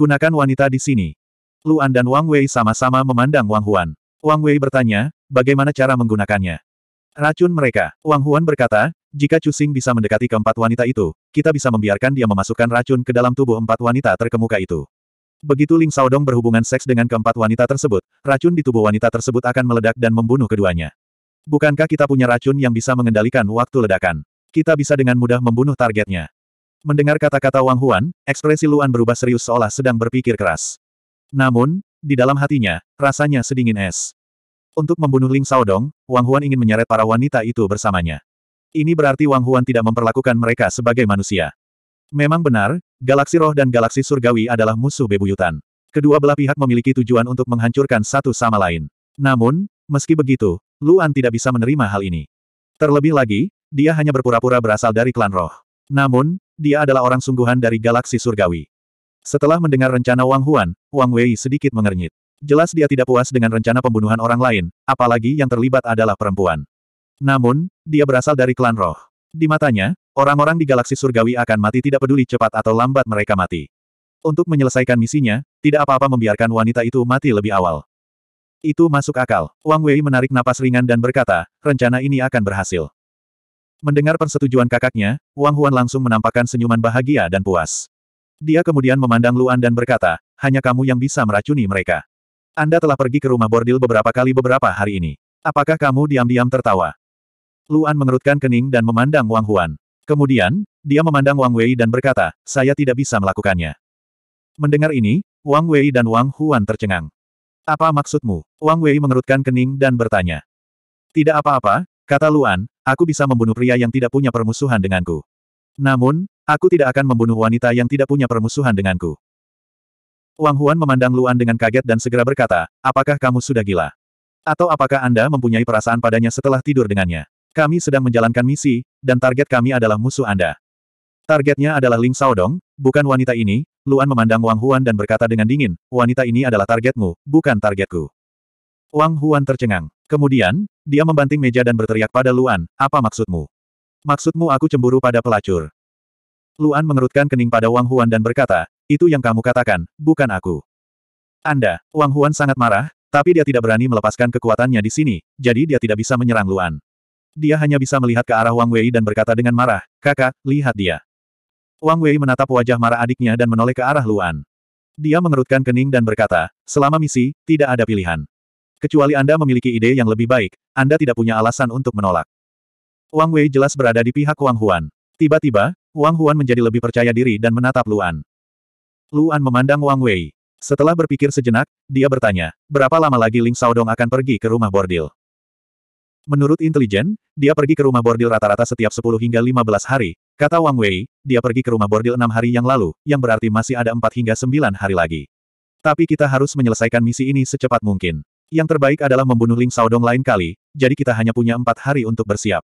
Gunakan wanita di sini. Luan dan Wang Wei sama-sama memandang Wang Huan. Wang Wei bertanya, bagaimana cara menggunakannya? Racun mereka. Wang Huan berkata, jika Cusing bisa mendekati keempat wanita itu, kita bisa membiarkan dia memasukkan racun ke dalam tubuh empat wanita terkemuka itu. Begitu Ling Saodong berhubungan seks dengan keempat wanita tersebut, racun di tubuh wanita tersebut akan meledak dan membunuh keduanya. Bukankah kita punya racun yang bisa mengendalikan waktu ledakan? Kita bisa dengan mudah membunuh targetnya. Mendengar kata-kata Wang Huan, ekspresi Luan berubah serius seolah sedang berpikir keras. Namun, di dalam hatinya, rasanya sedingin es. Untuk membunuh Ling Saodong, Wang Huan ingin menyeret para wanita itu bersamanya. Ini berarti Wang Huan tidak memperlakukan mereka sebagai manusia. Memang benar, galaksi roh dan galaksi surgawi adalah musuh bebuyutan. Kedua belah pihak memiliki tujuan untuk menghancurkan satu sama lain. Namun, meski begitu, Luan tidak bisa menerima hal ini. Terlebih lagi, dia hanya berpura-pura berasal dari klan roh. Namun, dia adalah orang sungguhan dari galaksi surgawi. Setelah mendengar rencana Wang Huan, Wang Wei sedikit mengernyit. Jelas dia tidak puas dengan rencana pembunuhan orang lain, apalagi yang terlibat adalah perempuan. Namun, dia berasal dari klan roh. Di matanya, orang-orang di galaksi surgawi akan mati tidak peduli cepat atau lambat mereka mati. Untuk menyelesaikan misinya, tidak apa-apa membiarkan wanita itu mati lebih awal. Itu masuk akal. Wang Wei menarik napas ringan dan berkata, rencana ini akan berhasil. Mendengar persetujuan kakaknya, Wang Huan langsung menampakkan senyuman bahagia dan puas. Dia kemudian memandang Luan dan berkata, hanya kamu yang bisa meracuni mereka. Anda telah pergi ke rumah bordil beberapa kali beberapa hari ini. Apakah kamu diam-diam tertawa? Luan mengerutkan kening dan memandang Wang Huan. Kemudian, dia memandang Wang Wei dan berkata, saya tidak bisa melakukannya. Mendengar ini, Wang Wei dan Wang Huan tercengang. Apa maksudmu? Wang Wei mengerutkan kening dan bertanya. Tidak apa-apa, Kata Luan, aku bisa membunuh pria yang tidak punya permusuhan denganku. Namun, aku tidak akan membunuh wanita yang tidak punya permusuhan denganku. Wang Huan memandang Luan dengan kaget dan segera berkata, apakah kamu sudah gila? Atau apakah Anda mempunyai perasaan padanya setelah tidur dengannya? Kami sedang menjalankan misi, dan target kami adalah musuh Anda. Targetnya adalah Ling Saodong, bukan wanita ini, Luan memandang Wang Huan dan berkata dengan dingin, wanita ini adalah targetmu, bukan targetku. Wang Huan tercengang. Kemudian, dia membanting meja dan berteriak pada Luan, apa maksudmu? Maksudmu aku cemburu pada pelacur. Luan mengerutkan kening pada Wang Huan dan berkata, itu yang kamu katakan, bukan aku. Anda, Wang Huan sangat marah, tapi dia tidak berani melepaskan kekuatannya di sini, jadi dia tidak bisa menyerang Luan. Dia hanya bisa melihat ke arah Wang Wei dan berkata dengan marah, kakak, lihat dia. Wang Wei menatap wajah marah adiknya dan menoleh ke arah Luan. Dia mengerutkan kening dan berkata, selama misi, tidak ada pilihan. Kecuali Anda memiliki ide yang lebih baik, Anda tidak punya alasan untuk menolak. Wang Wei jelas berada di pihak Wang Huan. Tiba-tiba, Wang Huan menjadi lebih percaya diri dan menatap Luan. Luan memandang Wang Wei. Setelah berpikir sejenak, dia bertanya, berapa lama lagi Ling Saodong akan pergi ke rumah bordil? Menurut intelijen, dia pergi ke rumah bordil rata-rata setiap 10 hingga 15 hari. Kata Wang Wei, dia pergi ke rumah bordil enam hari yang lalu, yang berarti masih ada 4 hingga 9 hari lagi. Tapi kita harus menyelesaikan misi ini secepat mungkin. Yang terbaik adalah membunuh Ling Saodong lain kali, jadi kita hanya punya empat hari untuk bersiap.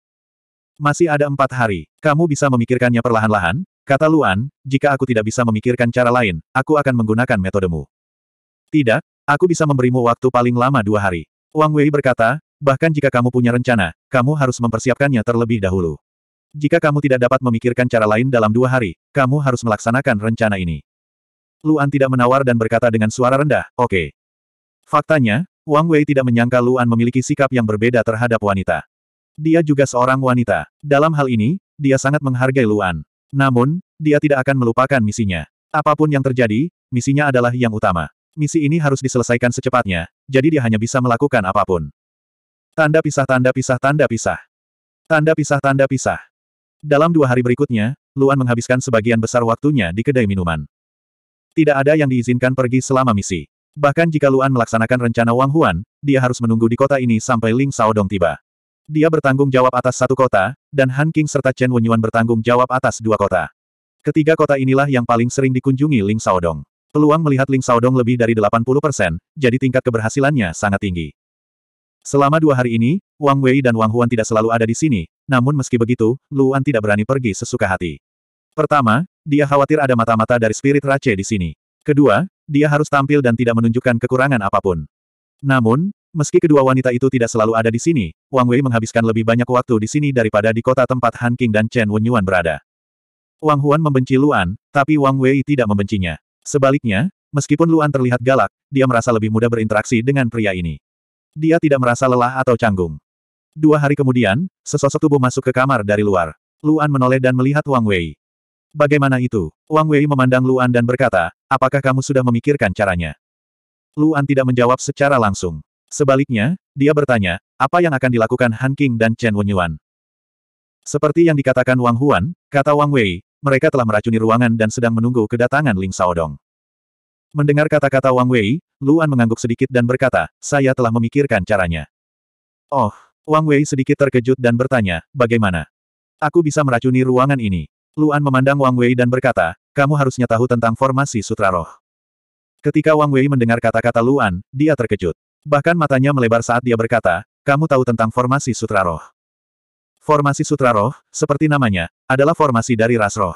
Masih ada empat hari, kamu bisa memikirkannya perlahan-lahan, kata Luan, jika aku tidak bisa memikirkan cara lain, aku akan menggunakan metodemu. Tidak, aku bisa memberimu waktu paling lama dua hari. Wang Wei berkata, bahkan jika kamu punya rencana, kamu harus mempersiapkannya terlebih dahulu. Jika kamu tidak dapat memikirkan cara lain dalam dua hari, kamu harus melaksanakan rencana ini. Luan tidak menawar dan berkata dengan suara rendah, oke. Okay. Faktanya, Wang Wei tidak menyangka Luan memiliki sikap yang berbeda terhadap wanita. Dia juga seorang wanita. Dalam hal ini, dia sangat menghargai Luan. Namun, dia tidak akan melupakan misinya. Apapun yang terjadi, misinya adalah yang utama. Misi ini harus diselesaikan secepatnya, jadi dia hanya bisa melakukan apapun. Tanda pisah tanda pisah tanda pisah. Tanda pisah tanda pisah. Dalam dua hari berikutnya, Luan menghabiskan sebagian besar waktunya di kedai minuman. Tidak ada yang diizinkan pergi selama misi. Bahkan jika Luan melaksanakan rencana Wang Huan, dia harus menunggu di kota ini sampai Ling Dong tiba. Dia bertanggung jawab atas satu kota, dan Han King serta Chen Wenyuan bertanggung jawab atas dua kota. Ketiga kota inilah yang paling sering dikunjungi Ling Dong. Peluang melihat Ling Dong lebih dari 80%, jadi tingkat keberhasilannya sangat tinggi. Selama dua hari ini, Wang Wei dan Wang Huan tidak selalu ada di sini, namun meski begitu, Luan tidak berani pergi sesuka hati. Pertama, dia khawatir ada mata-mata dari spirit race di sini. Kedua, dia harus tampil dan tidak menunjukkan kekurangan apapun. Namun, meski kedua wanita itu tidak selalu ada di sini, Wang Wei menghabiskan lebih banyak waktu di sini daripada di kota tempat Han King dan Chen Wenyuan berada. Wang Huan membenci Luan, tapi Wang Wei tidak membencinya. Sebaliknya, meskipun Luan terlihat galak, dia merasa lebih mudah berinteraksi dengan pria ini. Dia tidak merasa lelah atau canggung. Dua hari kemudian, sesosok tubuh masuk ke kamar dari luar. Luan menoleh dan melihat Wang Wei. Bagaimana itu? Wang Wei memandang Luan dan berkata, Apakah kamu sudah memikirkan caranya? Luan tidak menjawab secara langsung. Sebaliknya, dia bertanya, apa yang akan dilakukan Han King dan Chen Wenyuan? Seperti yang dikatakan Wang Huan, kata Wang Wei, mereka telah meracuni ruangan dan sedang menunggu kedatangan Ling Saodong. Mendengar kata-kata Wang Wei, Luan mengangguk sedikit dan berkata, saya telah memikirkan caranya. Oh, Wang Wei sedikit terkejut dan bertanya, bagaimana? Aku bisa meracuni ruangan ini. Luan memandang Wang Wei dan berkata, kamu harusnya tahu tentang formasi sutra roh. Ketika Wang Wei mendengar kata-kata Luan, dia terkejut. Bahkan matanya melebar saat dia berkata, kamu tahu tentang formasi sutra roh. Formasi sutra roh, seperti namanya, adalah formasi dari ras roh.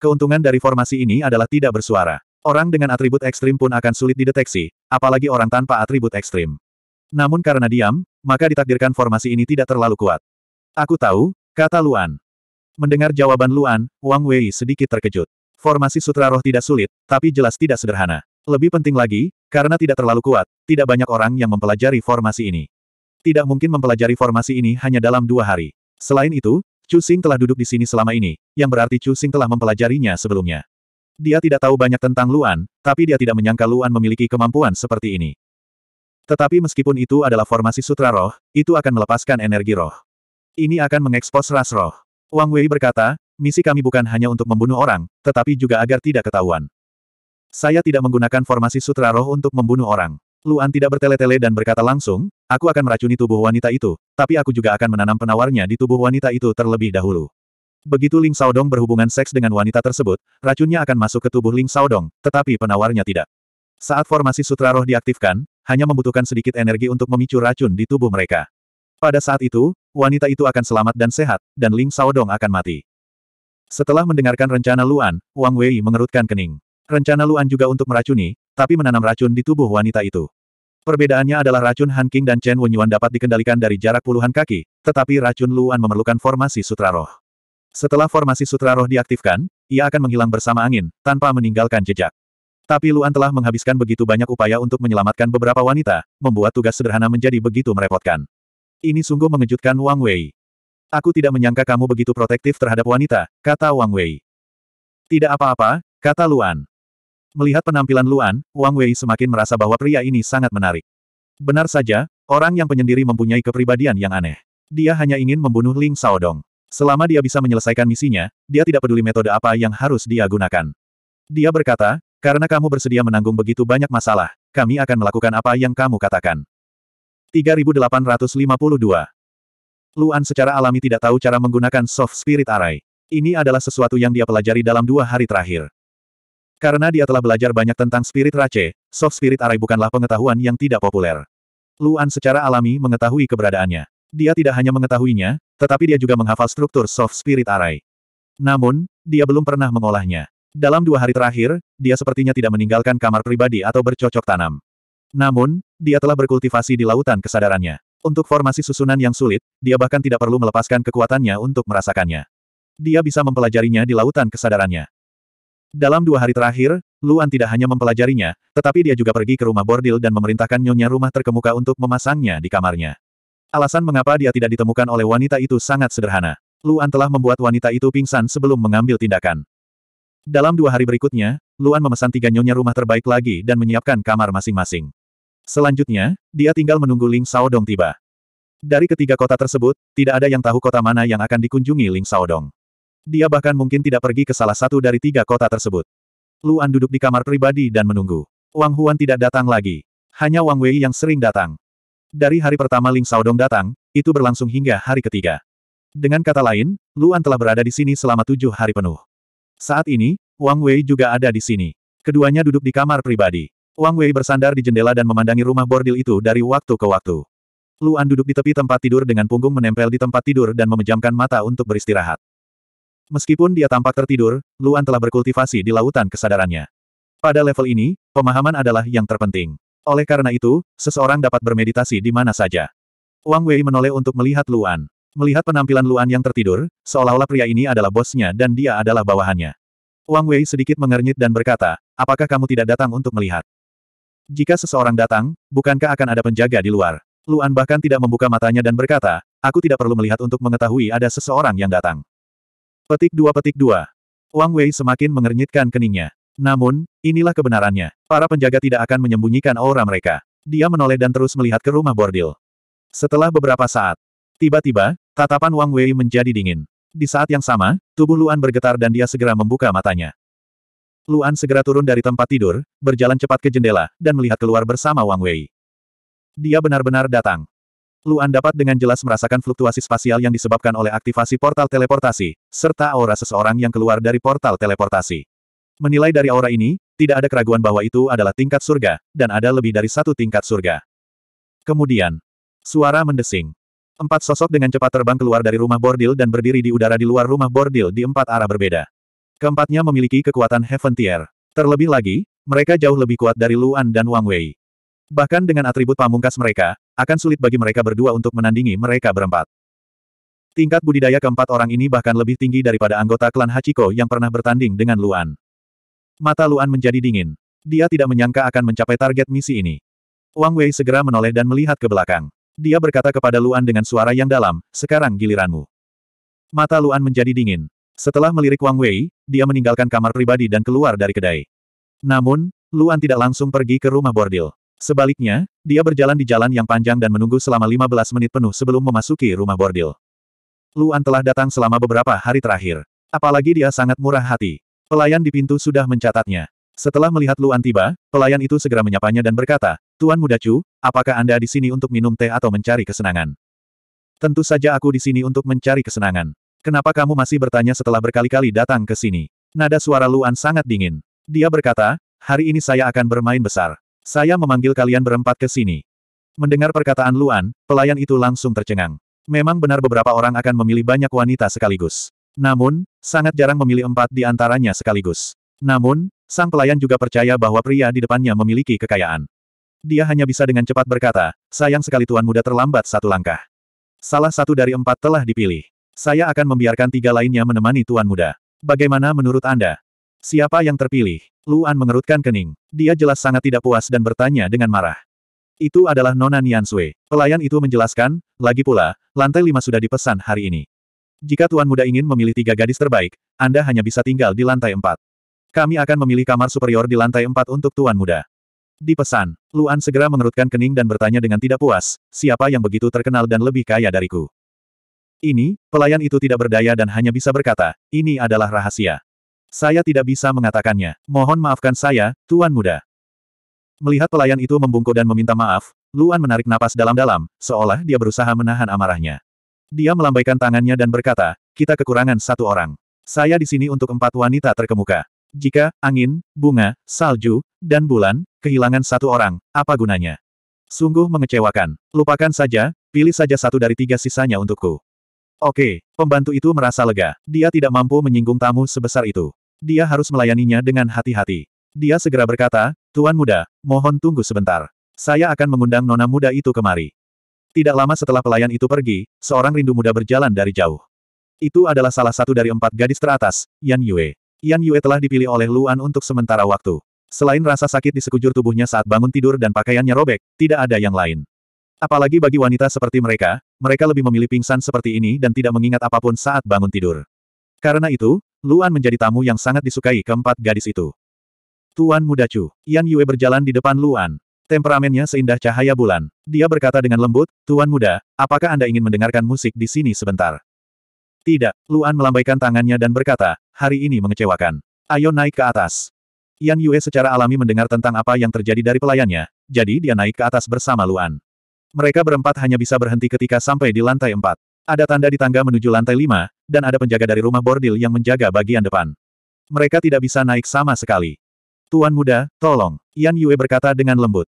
Keuntungan dari formasi ini adalah tidak bersuara. Orang dengan atribut ekstrim pun akan sulit dideteksi, apalagi orang tanpa atribut ekstrim. Namun karena diam, maka ditakdirkan formasi ini tidak terlalu kuat. Aku tahu, kata Luan. Mendengar jawaban Luan, Wang Wei sedikit terkejut. Formasi sutra roh tidak sulit, tapi jelas tidak sederhana. Lebih penting lagi, karena tidak terlalu kuat, tidak banyak orang yang mempelajari formasi ini. Tidak mungkin mempelajari formasi ini hanya dalam dua hari. Selain itu, Chu Xing telah duduk di sini selama ini, yang berarti Chu Xing telah mempelajarinya sebelumnya. Dia tidak tahu banyak tentang Luan, tapi dia tidak menyangka Luan memiliki kemampuan seperti ini. Tetapi meskipun itu adalah formasi sutra roh, itu akan melepaskan energi roh. Ini akan mengekspos ras roh. Wang Wei berkata, misi kami bukan hanya untuk membunuh orang, tetapi juga agar tidak ketahuan. Saya tidak menggunakan formasi sutra roh untuk membunuh orang. Luan tidak bertele-tele dan berkata langsung, aku akan meracuni tubuh wanita itu, tapi aku juga akan menanam penawarnya di tubuh wanita itu terlebih dahulu. Begitu Ling Saodong berhubungan seks dengan wanita tersebut, racunnya akan masuk ke tubuh Ling Saodong, tetapi penawarnya tidak. Saat formasi sutra roh diaktifkan, hanya membutuhkan sedikit energi untuk memicu racun di tubuh mereka. Pada saat itu, wanita itu akan selamat dan sehat, dan Ling Saodong akan mati. Setelah mendengarkan rencana Luan, Wang Wei mengerutkan kening. Rencana Luan juga untuk meracuni, tapi menanam racun di tubuh wanita itu. Perbedaannya adalah racun Han King dan Chen Wenyuan dapat dikendalikan dari jarak puluhan kaki, tetapi racun Luan memerlukan formasi sutra roh. Setelah formasi sutra roh diaktifkan, ia akan menghilang bersama angin, tanpa meninggalkan jejak. Tapi Luan telah menghabiskan begitu banyak upaya untuk menyelamatkan beberapa wanita, membuat tugas sederhana menjadi begitu merepotkan. Ini sungguh mengejutkan Wang Wei. Aku tidak menyangka kamu begitu protektif terhadap wanita, kata Wang Wei. Tidak apa-apa, kata Luan. Melihat penampilan Luan, Wang Wei semakin merasa bahwa pria ini sangat menarik. Benar saja, orang yang penyendiri mempunyai kepribadian yang aneh. Dia hanya ingin membunuh Ling Xiaodong. Selama dia bisa menyelesaikan misinya, dia tidak peduli metode apa yang harus dia gunakan. Dia berkata, karena kamu bersedia menanggung begitu banyak masalah, kami akan melakukan apa yang kamu katakan. 3852. Luan secara alami tidak tahu cara menggunakan soft spirit array. Ini adalah sesuatu yang dia pelajari dalam dua hari terakhir. Karena dia telah belajar banyak tentang spirit race, soft spirit array bukanlah pengetahuan yang tidak populer. Luan secara alami mengetahui keberadaannya. Dia tidak hanya mengetahuinya, tetapi dia juga menghafal struktur soft spirit array. Namun, dia belum pernah mengolahnya. Dalam dua hari terakhir, dia sepertinya tidak meninggalkan kamar pribadi atau bercocok tanam. Namun, dia telah berkultivasi di lautan kesadarannya. Untuk formasi susunan yang sulit, dia bahkan tidak perlu melepaskan kekuatannya untuk merasakannya. Dia bisa mempelajarinya di lautan kesadarannya. Dalam dua hari terakhir, Luan tidak hanya mempelajarinya, tetapi dia juga pergi ke rumah bordil dan memerintahkan nyonya rumah terkemuka untuk memasangnya di kamarnya. Alasan mengapa dia tidak ditemukan oleh wanita itu sangat sederhana. Luan telah membuat wanita itu pingsan sebelum mengambil tindakan. Dalam dua hari berikutnya, Luan memesan tiga nyonya rumah terbaik lagi dan menyiapkan kamar masing-masing. Selanjutnya, dia tinggal menunggu Ling Saodong tiba. Dari ketiga kota tersebut, tidak ada yang tahu kota mana yang akan dikunjungi Ling Saodong. Dia bahkan mungkin tidak pergi ke salah satu dari tiga kota tersebut. Luan duduk di kamar pribadi dan menunggu. Wang Huan tidak datang lagi. Hanya Wang Wei yang sering datang. Dari hari pertama Ling Saodong datang, itu berlangsung hingga hari ketiga. Dengan kata lain, Luan telah berada di sini selama tujuh hari penuh. Saat ini, Wang Wei juga ada di sini. Keduanya duduk di kamar pribadi. Wang Wei bersandar di jendela dan memandangi rumah bordil itu dari waktu ke waktu. Luan duduk di tepi tempat tidur dengan punggung menempel di tempat tidur dan memejamkan mata untuk beristirahat. Meskipun dia tampak tertidur, Luan telah berkultivasi di lautan kesadarannya. Pada level ini, pemahaman adalah yang terpenting. Oleh karena itu, seseorang dapat bermeditasi di mana saja. Wang Wei menoleh untuk melihat Luan. Melihat penampilan Luan yang tertidur, seolah-olah pria ini adalah bosnya dan dia adalah bawahannya. Wang Wei sedikit mengernyit dan berkata, apakah kamu tidak datang untuk melihat? Jika seseorang datang, bukankah akan ada penjaga di luar? Luan bahkan tidak membuka matanya dan berkata, aku tidak perlu melihat untuk mengetahui ada seseorang yang datang. Petik dua petik dua. Wang Wei semakin mengernyitkan keningnya. Namun, inilah kebenarannya. Para penjaga tidak akan menyembunyikan aura mereka. Dia menoleh dan terus melihat ke rumah bordil. Setelah beberapa saat, tiba-tiba, tatapan Wang Wei menjadi dingin. Di saat yang sama, tubuh Luan bergetar dan dia segera membuka matanya. Luan segera turun dari tempat tidur, berjalan cepat ke jendela, dan melihat keluar bersama Wang Wei. Dia benar-benar datang. Luan dapat dengan jelas merasakan fluktuasi spasial yang disebabkan oleh aktivasi portal teleportasi, serta aura seseorang yang keluar dari portal teleportasi. Menilai dari aura ini, tidak ada keraguan bahwa itu adalah tingkat surga, dan ada lebih dari satu tingkat surga. Kemudian, suara mendesing. Empat sosok dengan cepat terbang keluar dari rumah bordil dan berdiri di udara di luar rumah bordil di empat arah berbeda. Keempatnya memiliki kekuatan Heaven Tier. Terlebih lagi, mereka jauh lebih kuat dari Luan dan Wang Wei. Bahkan dengan atribut pamungkas mereka, akan sulit bagi mereka berdua untuk menandingi mereka berempat. Tingkat budidaya keempat orang ini bahkan lebih tinggi daripada anggota klan Hachiko yang pernah bertanding dengan Luan. Mata Luan menjadi dingin. Dia tidak menyangka akan mencapai target misi ini. Wang Wei segera menoleh dan melihat ke belakang. Dia berkata kepada Luan dengan suara yang dalam, sekarang giliranmu. Mata Luan menjadi dingin. Setelah melirik Wang Wei, dia meninggalkan kamar pribadi dan keluar dari kedai. Namun, Luan tidak langsung pergi ke rumah bordil. Sebaliknya, dia berjalan di jalan yang panjang dan menunggu selama 15 menit penuh sebelum memasuki rumah bordil. Luan telah datang selama beberapa hari terakhir. Apalagi dia sangat murah hati. Pelayan di pintu sudah mencatatnya. Setelah melihat Luan tiba, pelayan itu segera menyapanya dan berkata, Tuan Muda Chu, apakah Anda di sini untuk minum teh atau mencari kesenangan? Tentu saja aku di sini untuk mencari kesenangan. Kenapa kamu masih bertanya setelah berkali-kali datang ke sini? Nada suara Luan sangat dingin. Dia berkata, hari ini saya akan bermain besar. Saya memanggil kalian berempat ke sini. Mendengar perkataan Luan, pelayan itu langsung tercengang. Memang benar beberapa orang akan memilih banyak wanita sekaligus. Namun, sangat jarang memilih empat di antaranya sekaligus. Namun, sang pelayan juga percaya bahwa pria di depannya memiliki kekayaan. Dia hanya bisa dengan cepat berkata, sayang sekali tuan muda terlambat satu langkah. Salah satu dari empat telah dipilih. Saya akan membiarkan tiga lainnya menemani Tuan Muda. Bagaimana menurut Anda? Siapa yang terpilih? Luan mengerutkan kening. Dia jelas sangat tidak puas dan bertanya dengan marah. Itu adalah Nona Nianswe. Pelayan itu menjelaskan, lagi pula, lantai lima sudah dipesan hari ini. Jika Tuan Muda ingin memilih tiga gadis terbaik, Anda hanya bisa tinggal di lantai empat. Kami akan memilih kamar superior di lantai empat untuk Tuan Muda. Dipesan, Luan segera mengerutkan kening dan bertanya dengan tidak puas, siapa yang begitu terkenal dan lebih kaya dariku. Ini, pelayan itu tidak berdaya dan hanya bisa berkata, ini adalah rahasia. Saya tidak bisa mengatakannya. Mohon maafkan saya, Tuan Muda. Melihat pelayan itu membungkuk dan meminta maaf, Luan menarik napas dalam-dalam, seolah dia berusaha menahan amarahnya. Dia melambaikan tangannya dan berkata, kita kekurangan satu orang. Saya di sini untuk empat wanita terkemuka. Jika angin, bunga, salju, dan bulan, kehilangan satu orang, apa gunanya? Sungguh mengecewakan. Lupakan saja, pilih saja satu dari tiga sisanya untukku. Oke, pembantu itu merasa lega. Dia tidak mampu menyinggung tamu sebesar itu. Dia harus melayaninya dengan hati-hati. Dia segera berkata, Tuan muda, mohon tunggu sebentar. Saya akan mengundang nona muda itu kemari. Tidak lama setelah pelayan itu pergi, seorang rindu muda berjalan dari jauh. Itu adalah salah satu dari empat gadis teratas, Yan Yue. Yan Yue telah dipilih oleh Luan untuk sementara waktu. Selain rasa sakit di sekujur tubuhnya saat bangun tidur dan pakaiannya robek, tidak ada yang lain. Apalagi bagi wanita seperti mereka, mereka lebih memilih pingsan seperti ini dan tidak mengingat apapun saat bangun tidur. Karena itu, Luan menjadi tamu yang sangat disukai keempat gadis itu. Tuan Muda Chu, Yan Yue berjalan di depan Luan. Temperamennya seindah cahaya bulan. Dia berkata dengan lembut, Tuan Muda, apakah Anda ingin mendengarkan musik di sini sebentar? Tidak, Luan melambaikan tangannya dan berkata, hari ini mengecewakan. Ayo naik ke atas. Yan Yue secara alami mendengar tentang apa yang terjadi dari pelayannya, jadi dia naik ke atas bersama Luan. Mereka berempat hanya bisa berhenti ketika sampai di lantai empat. Ada tanda di tangga menuju lantai lima, dan ada penjaga dari rumah bordil yang menjaga bagian depan. Mereka tidak bisa naik sama sekali. Tuan muda, tolong, Yan Yue berkata dengan lembut.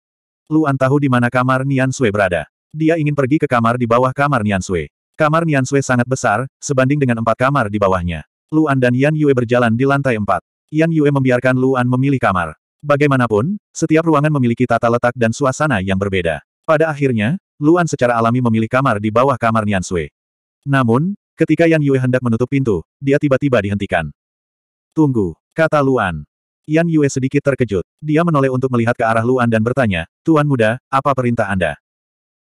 Luan tahu di mana kamar Nian Sui berada. Dia ingin pergi ke kamar di bawah kamar Nian Sui. Kamar Nian Sui sangat besar, sebanding dengan empat kamar di bawahnya. Luan dan Yan Yue berjalan di lantai empat. Yan Yue membiarkan Luan memilih kamar. Bagaimanapun, setiap ruangan memiliki tata letak dan suasana yang berbeda. Pada akhirnya, Luan secara alami memilih kamar di bawah kamar Nian Sui. Namun, ketika Yan Yue hendak menutup pintu, dia tiba-tiba dihentikan. Tunggu, kata Luan. Yan Yue sedikit terkejut. Dia menoleh untuk melihat ke arah Luan dan bertanya, Tuan muda, apa perintah Anda?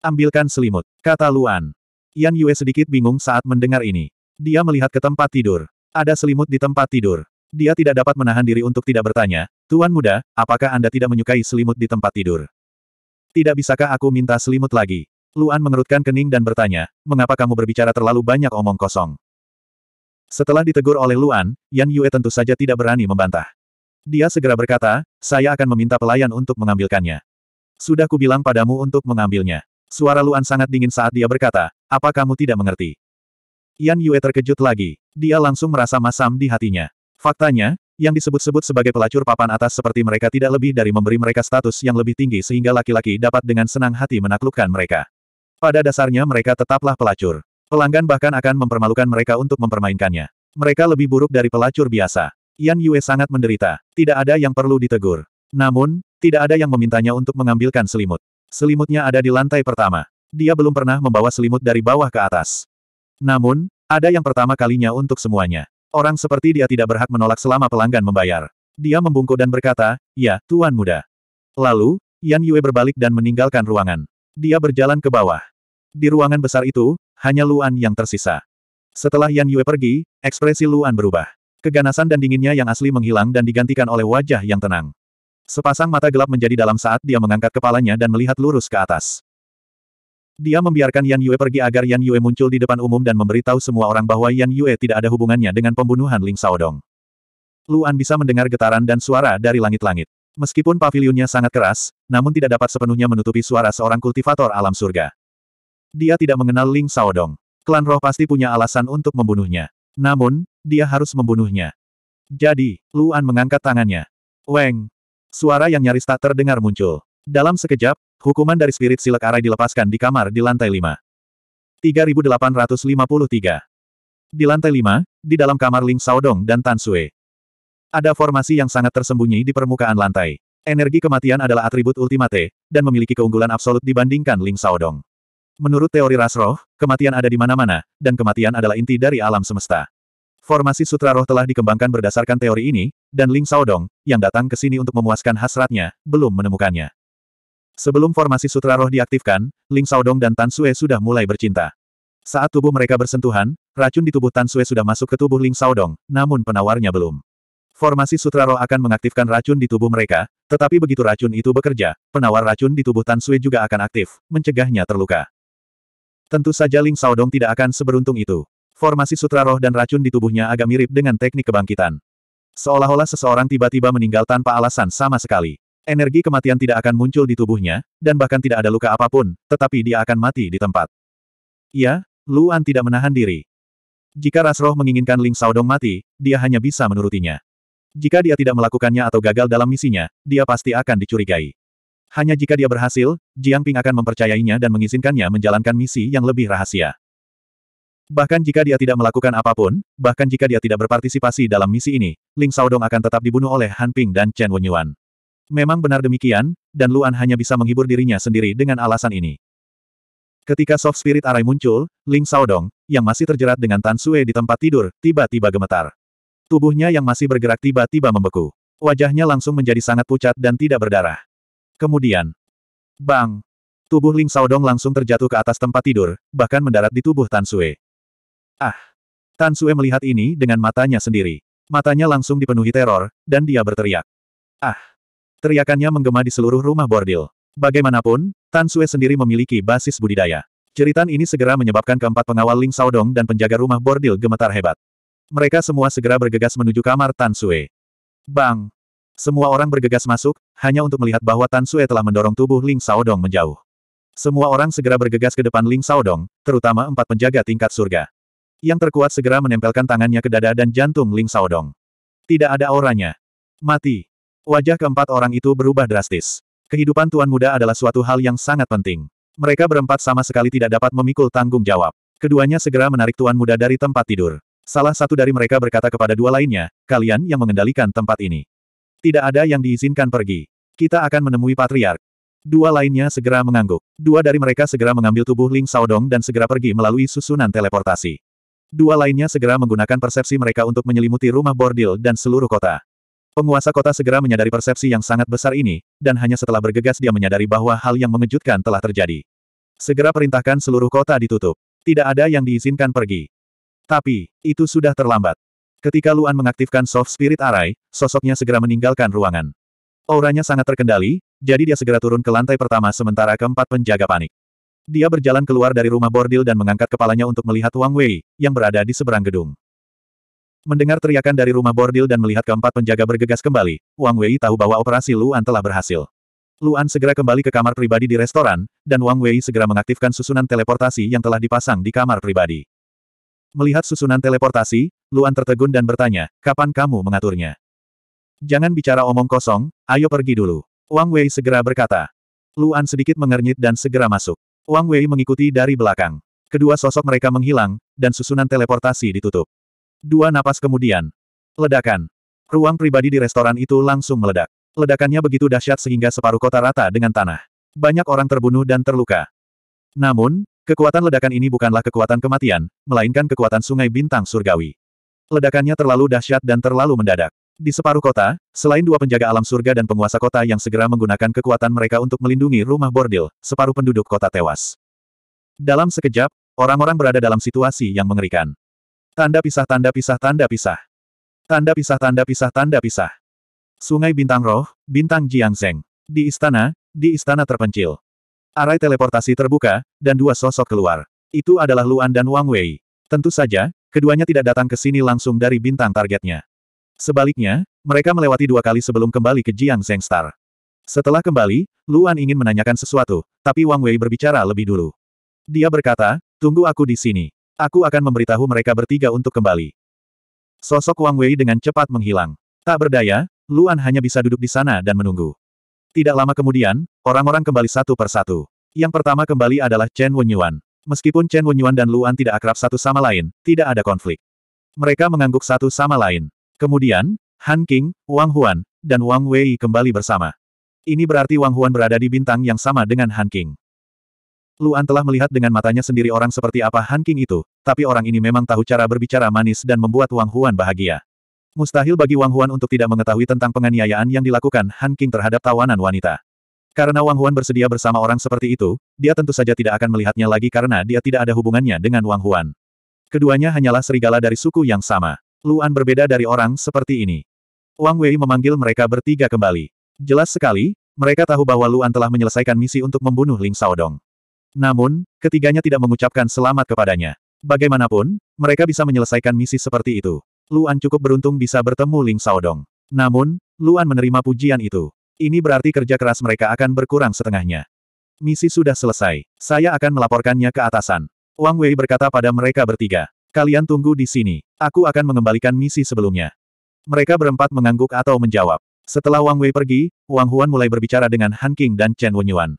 Ambilkan selimut, kata Luan. Yan Yue sedikit bingung saat mendengar ini. Dia melihat ke tempat tidur. Ada selimut di tempat tidur. Dia tidak dapat menahan diri untuk tidak bertanya, Tuan muda, apakah Anda tidak menyukai selimut di tempat tidur? Tidak bisakah aku minta selimut lagi? Luan mengerutkan kening dan bertanya, mengapa kamu berbicara terlalu banyak omong kosong? Setelah ditegur oleh Luan, Yan Yue tentu saja tidak berani membantah. Dia segera berkata, saya akan meminta pelayan untuk mengambilkannya. Sudah kubilang padamu untuk mengambilnya. Suara Luan sangat dingin saat dia berkata, apa kamu tidak mengerti? Yan Yue terkejut lagi. Dia langsung merasa masam di hatinya. Faktanya, yang disebut-sebut sebagai pelacur papan atas seperti mereka tidak lebih dari memberi mereka status yang lebih tinggi sehingga laki-laki dapat dengan senang hati menaklukkan mereka. Pada dasarnya mereka tetaplah pelacur. Pelanggan bahkan akan mempermalukan mereka untuk mempermainkannya. Mereka lebih buruk dari pelacur biasa. Yan Yue sangat menderita. Tidak ada yang perlu ditegur. Namun, tidak ada yang memintanya untuk mengambilkan selimut. Selimutnya ada di lantai pertama. Dia belum pernah membawa selimut dari bawah ke atas. Namun, ada yang pertama kalinya untuk semuanya. Orang seperti dia tidak berhak menolak selama pelanggan membayar. Dia membungkuk dan berkata, ya, Tuan Muda. Lalu, Yan Yue berbalik dan meninggalkan ruangan. Dia berjalan ke bawah. Di ruangan besar itu, hanya Luan yang tersisa. Setelah Yan Yue pergi, ekspresi Luan berubah. Keganasan dan dinginnya yang asli menghilang dan digantikan oleh wajah yang tenang. Sepasang mata gelap menjadi dalam saat dia mengangkat kepalanya dan melihat lurus ke atas. Dia membiarkan Yan Yue pergi agar Yan Yue muncul di depan umum dan memberitahu semua orang bahwa Yan Yue tidak ada hubungannya dengan pembunuhan Ling Saodong. Luan bisa mendengar getaran dan suara dari langit-langit. Meskipun pavilionnya sangat keras, namun tidak dapat sepenuhnya menutupi suara seorang kultivator alam surga. Dia tidak mengenal Ling Saodong. Klan roh pasti punya alasan untuk membunuhnya. Namun, dia harus membunuhnya. Jadi, Luan mengangkat tangannya. Weng! Suara yang nyaris tak terdengar muncul. Dalam sekejap, Hukuman dari spirit silek arai dilepaskan di kamar di lantai 5. 3853. Di lantai 5, di dalam kamar Ling Saodong dan Tan Sui. Ada formasi yang sangat tersembunyi di permukaan lantai. Energi kematian adalah atribut ultimate, dan memiliki keunggulan absolut dibandingkan Ling Saodong. Menurut teori Rasroh, kematian ada di mana-mana, dan kematian adalah inti dari alam semesta. Formasi Sutra Roh telah dikembangkan berdasarkan teori ini, dan Ling Saodong, yang datang ke sini untuk memuaskan hasratnya, belum menemukannya. Sebelum formasi sutra roh diaktifkan, Ling Saudong dan Tan Sue sudah mulai bercinta. Saat tubuh mereka bersentuhan, racun di tubuh Tan Sue sudah masuk ke tubuh Ling Saudong, namun penawarnya belum. Formasi sutra roh akan mengaktifkan racun di tubuh mereka, tetapi begitu racun itu bekerja, penawar racun di tubuh Tan Sui juga akan aktif, mencegahnya terluka. Tentu saja Ling Saudong tidak akan seberuntung itu. Formasi sutra roh dan racun di tubuhnya agak mirip dengan teknik kebangkitan. Seolah-olah seseorang tiba-tiba meninggal tanpa alasan sama sekali. Energi kematian tidak akan muncul di tubuhnya, dan bahkan tidak ada luka apapun, tetapi dia akan mati di tempat. Ya, Luan tidak menahan diri. Jika Rasroh menginginkan Ling Saodong mati, dia hanya bisa menurutinya. Jika dia tidak melakukannya atau gagal dalam misinya, dia pasti akan dicurigai. Hanya jika dia berhasil, Jiang Ping akan mempercayainya dan mengizinkannya menjalankan misi yang lebih rahasia. Bahkan jika dia tidak melakukan apapun, bahkan jika dia tidak berpartisipasi dalam misi ini, Ling Saodong akan tetap dibunuh oleh Han Ping dan Chen Wenyuan. Memang benar demikian, dan Luan hanya bisa menghibur dirinya sendiri dengan alasan ini. Ketika soft spirit arai muncul, Ling Saodong, yang masih terjerat dengan Tan Sue di tempat tidur, tiba-tiba gemetar. Tubuhnya yang masih bergerak tiba-tiba membeku. Wajahnya langsung menjadi sangat pucat dan tidak berdarah. Kemudian, bang! Tubuh Ling Saodong langsung terjatuh ke atas tempat tidur, bahkan mendarat di tubuh Tan Sue. Ah! Tan Sue melihat ini dengan matanya sendiri. Matanya langsung dipenuhi teror, dan dia berteriak. Ah! Teriakannya menggema di seluruh rumah bordil. Bagaimanapun, Tan Sue sendiri memiliki basis budidaya. Cerita ini segera menyebabkan keempat pengawal Ling Saodong dan penjaga rumah bordil gemetar hebat. Mereka semua segera bergegas menuju kamar Tan Sue. Bang! Semua orang bergegas masuk, hanya untuk melihat bahwa Tan Sue telah mendorong tubuh Ling Saodong menjauh. Semua orang segera bergegas ke depan Ling Saodong, terutama empat penjaga tingkat surga. Yang terkuat segera menempelkan tangannya ke dada dan jantung Ling Saodong. Tidak ada auranya. Mati. Wajah keempat orang itu berubah drastis. Kehidupan tuan muda adalah suatu hal yang sangat penting. Mereka berempat sama sekali tidak dapat memikul tanggung jawab. Keduanya segera menarik tuan muda dari tempat tidur. Salah satu dari mereka berkata kepada dua lainnya, kalian yang mengendalikan tempat ini. Tidak ada yang diizinkan pergi. Kita akan menemui patriark. Dua lainnya segera mengangguk. Dua dari mereka segera mengambil tubuh Ling Saodong dan segera pergi melalui susunan teleportasi. Dua lainnya segera menggunakan persepsi mereka untuk menyelimuti rumah bordil dan seluruh kota. Penguasa kota segera menyadari persepsi yang sangat besar ini, dan hanya setelah bergegas dia menyadari bahwa hal yang mengejutkan telah terjadi. Segera perintahkan seluruh kota ditutup. Tidak ada yang diizinkan pergi. Tapi, itu sudah terlambat. Ketika Luan mengaktifkan soft spirit array, sosoknya segera meninggalkan ruangan. Auranya sangat terkendali, jadi dia segera turun ke lantai pertama sementara keempat penjaga panik. Dia berjalan keluar dari rumah bordil dan mengangkat kepalanya untuk melihat Wang Wei, yang berada di seberang gedung. Mendengar teriakan dari rumah bordil dan melihat keempat penjaga bergegas kembali, Wang Wei tahu bahwa operasi Luan telah berhasil. Luan segera kembali ke kamar pribadi di restoran, dan Wang Wei segera mengaktifkan susunan teleportasi yang telah dipasang di kamar pribadi. Melihat susunan teleportasi, Luan tertegun dan bertanya, kapan kamu mengaturnya? Jangan bicara omong kosong, ayo pergi dulu. Wang Wei segera berkata. Luan sedikit mengernyit dan segera masuk. Wang Wei mengikuti dari belakang. Kedua sosok mereka menghilang, dan susunan teleportasi ditutup. Dua napas kemudian. Ledakan. Ruang pribadi di restoran itu langsung meledak. Ledakannya begitu dahsyat sehingga separuh kota rata dengan tanah. Banyak orang terbunuh dan terluka. Namun, kekuatan ledakan ini bukanlah kekuatan kematian, melainkan kekuatan sungai bintang surgawi. Ledakannya terlalu dahsyat dan terlalu mendadak. Di separuh kota, selain dua penjaga alam surga dan penguasa kota yang segera menggunakan kekuatan mereka untuk melindungi rumah bordil, separuh penduduk kota tewas. Dalam sekejap, orang-orang berada dalam situasi yang mengerikan. Tanda pisah tanda pisah tanda pisah. Tanda pisah tanda pisah tanda pisah. Sungai Bintang Roh, Bintang jiang zeng Di istana, di istana terpencil. Arai teleportasi terbuka, dan dua sosok keluar. Itu adalah Luan dan Wang Wei. Tentu saja, keduanya tidak datang ke sini langsung dari bintang targetnya. Sebaliknya, mereka melewati dua kali sebelum kembali ke jiang zeng Star. Setelah kembali, Luan ingin menanyakan sesuatu, tapi Wang Wei berbicara lebih dulu. Dia berkata, tunggu aku di sini. Aku akan memberitahu mereka bertiga untuk kembali. Sosok Wang Wei dengan cepat menghilang. Tak berdaya, Luan hanya bisa duduk di sana dan menunggu. Tidak lama kemudian, orang-orang kembali satu persatu. Yang pertama kembali adalah Chen Wenyuan. Meskipun Chen Wenyuan dan Luan tidak akrab satu sama lain, tidak ada konflik. Mereka mengangguk satu sama lain. Kemudian, Han King, Wang Huan, dan Wang Wei kembali bersama. Ini berarti Wang Huan berada di bintang yang sama dengan Han King. Luan telah melihat dengan matanya sendiri orang seperti apa Han King itu, tapi orang ini memang tahu cara berbicara manis dan membuat Wang Huan bahagia. Mustahil bagi Wang Huan untuk tidak mengetahui tentang penganiayaan yang dilakukan Han King terhadap tawanan wanita. Karena Wang Huan bersedia bersama orang seperti itu, dia tentu saja tidak akan melihatnya lagi karena dia tidak ada hubungannya dengan Wang Huan. Keduanya hanyalah serigala dari suku yang sama. Luan berbeda dari orang seperti ini. Wang Wei memanggil mereka bertiga kembali. Jelas sekali, mereka tahu bahwa Luan telah menyelesaikan misi untuk membunuh Ling Xiaodong. Namun, ketiganya tidak mengucapkan selamat kepadanya. Bagaimanapun, mereka bisa menyelesaikan misi seperti itu. Luan cukup beruntung bisa bertemu Ling Saodong. Namun, Luan menerima pujian itu. Ini berarti kerja keras mereka akan berkurang setengahnya. Misi sudah selesai. Saya akan melaporkannya ke atasan. Wang Wei berkata pada mereka bertiga. Kalian tunggu di sini. Aku akan mengembalikan misi sebelumnya. Mereka berempat mengangguk atau menjawab. Setelah Wang Wei pergi, Wang Huan mulai berbicara dengan Han King dan Chen Wenyuan.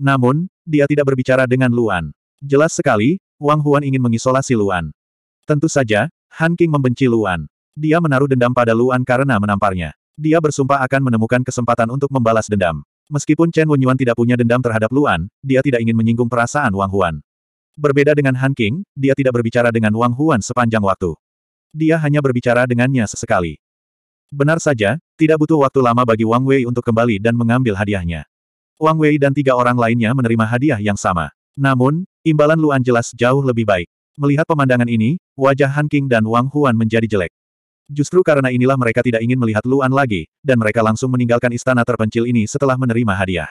Namun, dia tidak berbicara dengan Luan. Jelas sekali, Wang Huan ingin mengisolasi Luan. Tentu saja, Han King membenci Luan. Dia menaruh dendam pada Luan karena menamparnya. Dia bersumpah akan menemukan kesempatan untuk membalas dendam. Meskipun Chen Wenyuan tidak punya dendam terhadap Luan, dia tidak ingin menyinggung perasaan Wang Huan. Berbeda dengan Han King, dia tidak berbicara dengan Wang Huan sepanjang waktu. Dia hanya berbicara dengannya sesekali. Benar saja, tidak butuh waktu lama bagi Wang Wei untuk kembali dan mengambil hadiahnya. Wang Wei dan tiga orang lainnya menerima hadiah yang sama. Namun, imbalan Luan jelas jauh lebih baik. Melihat pemandangan ini, wajah Han King dan Wang Huan menjadi jelek. Justru karena inilah mereka tidak ingin melihat Luan lagi, dan mereka langsung meninggalkan istana terpencil ini setelah menerima hadiah.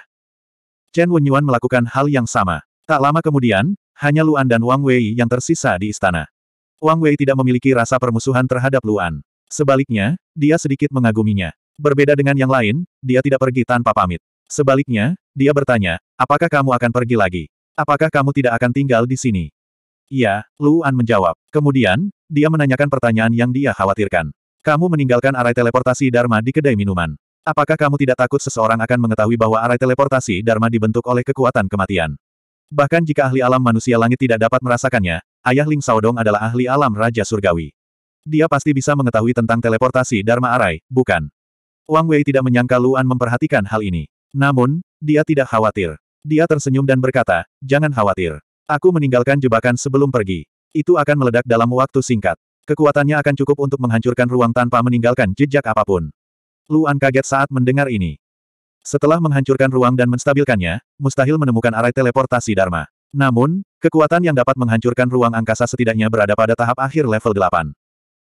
Chen Wenyuan melakukan hal yang sama. Tak lama kemudian, hanya Luan dan Wang Wei yang tersisa di istana. Wang Wei tidak memiliki rasa permusuhan terhadap Luan. Sebaliknya, dia sedikit mengaguminya. Berbeda dengan yang lain, dia tidak pergi tanpa pamit. Sebaliknya, dia bertanya, apakah kamu akan pergi lagi? Apakah kamu tidak akan tinggal di sini? Iya, Luan menjawab. Kemudian, dia menanyakan pertanyaan yang dia khawatirkan. Kamu meninggalkan arai teleportasi Dharma di kedai minuman. Apakah kamu tidak takut seseorang akan mengetahui bahwa arai teleportasi Dharma dibentuk oleh kekuatan kematian? Bahkan jika ahli alam manusia langit tidak dapat merasakannya, ayah Ling Saodong adalah ahli alam Raja Surgawi. Dia pasti bisa mengetahui tentang teleportasi Dharma Arai, bukan? Wang Wei tidak menyangka Luan memperhatikan hal ini. Namun, dia tidak khawatir. Dia tersenyum dan berkata, jangan khawatir. Aku meninggalkan jebakan sebelum pergi. Itu akan meledak dalam waktu singkat. Kekuatannya akan cukup untuk menghancurkan ruang tanpa meninggalkan jejak apapun. Luan kaget saat mendengar ini. Setelah menghancurkan ruang dan menstabilkannya, mustahil menemukan arai teleportasi Dharma. Namun, kekuatan yang dapat menghancurkan ruang angkasa setidaknya berada pada tahap akhir level 8.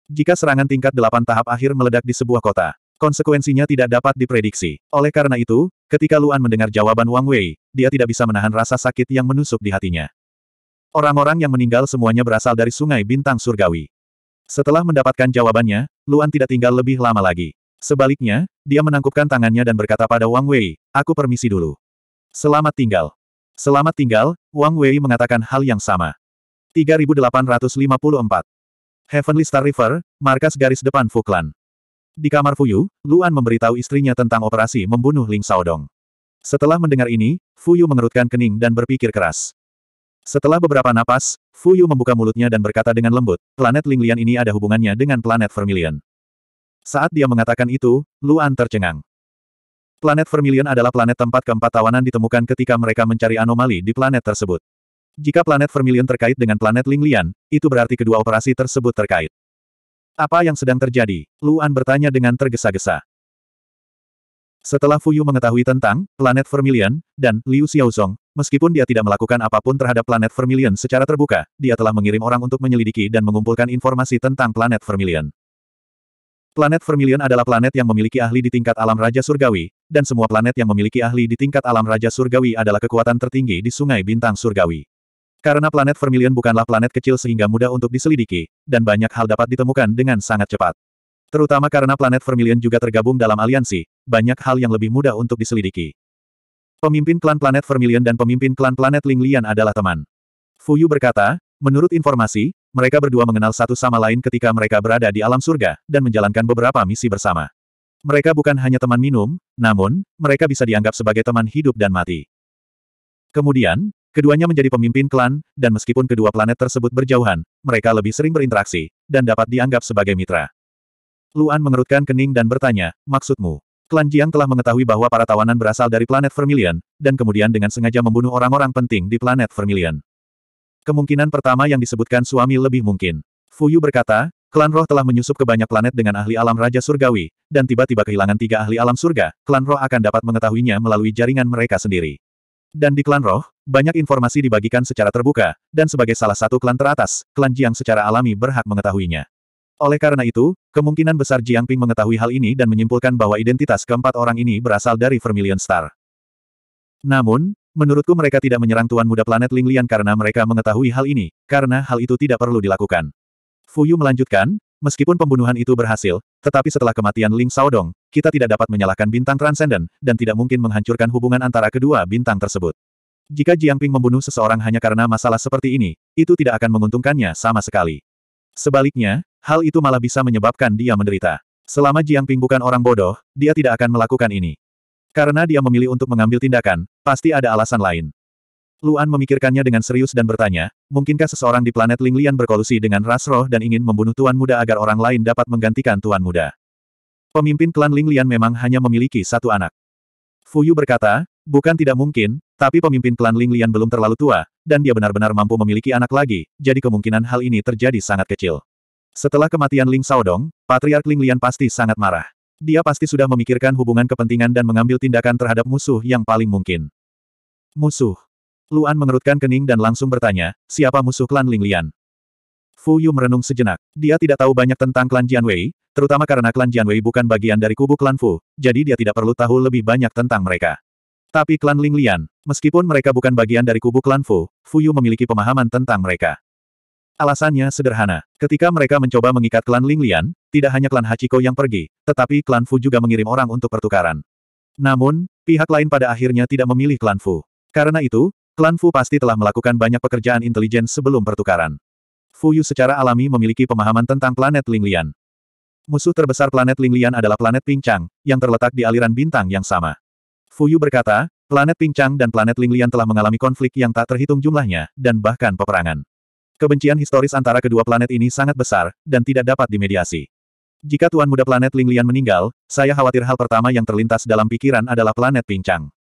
Jika serangan tingkat 8 tahap akhir meledak di sebuah kota, konsekuensinya tidak dapat diprediksi. Oleh karena itu, Ketika Luan mendengar jawaban Wang Wei, dia tidak bisa menahan rasa sakit yang menusuk di hatinya. Orang-orang yang meninggal semuanya berasal dari sungai bintang surgawi. Setelah mendapatkan jawabannya, Luan tidak tinggal lebih lama lagi. Sebaliknya, dia menangkupkan tangannya dan berkata pada Wang Wei, aku permisi dulu. Selamat tinggal. Selamat tinggal, Wang Wei mengatakan hal yang sama. 3854. Heavenly Star River, markas garis depan Fuklan. Di kamar Fuyu, Luan memberitahu istrinya tentang operasi membunuh Ling Saodong. Setelah mendengar ini, Fuyu mengerutkan kening dan berpikir keras. Setelah beberapa napas, Fuyu membuka mulutnya dan berkata dengan lembut, planet Linglian ini ada hubungannya dengan planet Vermilion. Saat dia mengatakan itu, Luan tercengang. Planet Vermilion adalah planet tempat keempat tawanan ditemukan ketika mereka mencari anomali di planet tersebut. Jika planet Vermilion terkait dengan planet Linglian, itu berarti kedua operasi tersebut terkait. Apa yang sedang terjadi? Luan bertanya dengan tergesa-gesa. Setelah Fuyu mengetahui tentang planet Vermilion dan Liu Xiaozong, meskipun dia tidak melakukan apapun terhadap planet Vermilion secara terbuka, dia telah mengirim orang untuk menyelidiki dan mengumpulkan informasi tentang planet Vermilion. Planet Vermilion adalah planet yang memiliki ahli di tingkat alam Raja Surgawi, dan semua planet yang memiliki ahli di tingkat alam Raja Surgawi adalah kekuatan tertinggi di Sungai Bintang Surgawi. Karena planet Vermilion bukanlah planet kecil sehingga mudah untuk diselidiki, dan banyak hal dapat ditemukan dengan sangat cepat. Terutama karena planet Vermilion juga tergabung dalam aliansi, banyak hal yang lebih mudah untuk diselidiki. Pemimpin klan planet Vermilion dan pemimpin klan planet Linglian adalah teman. Fu Yu berkata, menurut informasi, mereka berdua mengenal satu sama lain ketika mereka berada di alam surga, dan menjalankan beberapa misi bersama. Mereka bukan hanya teman minum, namun, mereka bisa dianggap sebagai teman hidup dan mati. Kemudian, Keduanya menjadi pemimpin klan, dan meskipun kedua planet tersebut berjauhan, mereka lebih sering berinteraksi, dan dapat dianggap sebagai mitra. Luan mengerutkan kening dan bertanya, maksudmu? Klan Jiang telah mengetahui bahwa para tawanan berasal dari planet Vermilion, dan kemudian dengan sengaja membunuh orang-orang penting di planet Vermilion. Kemungkinan pertama yang disebutkan suami lebih mungkin. Fu Yu berkata, klan roh telah menyusup ke banyak planet dengan ahli alam Raja Surgawi, dan tiba-tiba kehilangan tiga ahli alam surga, klan roh akan dapat mengetahuinya melalui jaringan mereka sendiri. Dan di klan roh, banyak informasi dibagikan secara terbuka, dan sebagai salah satu klan teratas, klan Jiang secara alami berhak mengetahuinya. Oleh karena itu, kemungkinan besar Jiang Ping mengetahui hal ini dan menyimpulkan bahwa identitas keempat orang ini berasal dari Vermilion Star. Namun, menurutku mereka tidak menyerang Tuan Muda Planet Linglian karena mereka mengetahui hal ini, karena hal itu tidak perlu dilakukan. Fu Yu melanjutkan, Meskipun pembunuhan itu berhasil, tetapi setelah kematian Ling Saodong, kita tidak dapat menyalahkan bintang Transcendent, dan tidak mungkin menghancurkan hubungan antara kedua bintang tersebut. Jika Jiang Ping membunuh seseorang hanya karena masalah seperti ini, itu tidak akan menguntungkannya sama sekali. Sebaliknya, hal itu malah bisa menyebabkan dia menderita. Selama Jiang Ping bukan orang bodoh, dia tidak akan melakukan ini. Karena dia memilih untuk mengambil tindakan, pasti ada alasan lain. Luan memikirkannya dengan serius dan bertanya, mungkinkah seseorang di planet Linglian berkolusi dengan ras roh dan ingin membunuh Tuan Muda agar orang lain dapat menggantikan Tuan Muda? Pemimpin klan Linglian memang hanya memiliki satu anak. Fuyu berkata, Bukan tidak mungkin, tapi pemimpin klan Ling Lian belum terlalu tua, dan dia benar-benar mampu memiliki anak lagi, jadi kemungkinan hal ini terjadi sangat kecil. Setelah kematian Ling Saodong, Patriark Ling Lian pasti sangat marah. Dia pasti sudah memikirkan hubungan kepentingan dan mengambil tindakan terhadap musuh yang paling mungkin. Musuh. Luan mengerutkan kening dan langsung bertanya, siapa musuh klan Ling Lian? Fu Yu merenung sejenak. Dia tidak tahu banyak tentang klan Jianwei, terutama karena klan Jianwei bukan bagian dari kubu klan Fu, jadi dia tidak perlu tahu lebih banyak tentang mereka. Tapi klan Linglian, meskipun mereka bukan bagian dari kubu klan Fu, Fu Yu memiliki pemahaman tentang mereka. Alasannya sederhana, ketika mereka mencoba mengikat klan Linglian, tidak hanya klan Hachiko yang pergi, tetapi klan Fu juga mengirim orang untuk pertukaran. Namun, pihak lain pada akhirnya tidak memilih klan Fu. Karena itu, klan Fu pasti telah melakukan banyak pekerjaan intelijen sebelum pertukaran. Fu Yu secara alami memiliki pemahaman tentang planet Linglian. Musuh terbesar planet Linglian adalah planet Pingchang, yang terletak di aliran bintang yang sama. Fuyu berkata, planet Pingchang dan planet Linglian telah mengalami konflik yang tak terhitung jumlahnya, dan bahkan peperangan. Kebencian historis antara kedua planet ini sangat besar, dan tidak dapat dimediasi. Jika Tuan Muda planet Linglian meninggal, saya khawatir hal pertama yang terlintas dalam pikiran adalah planet Pingchang.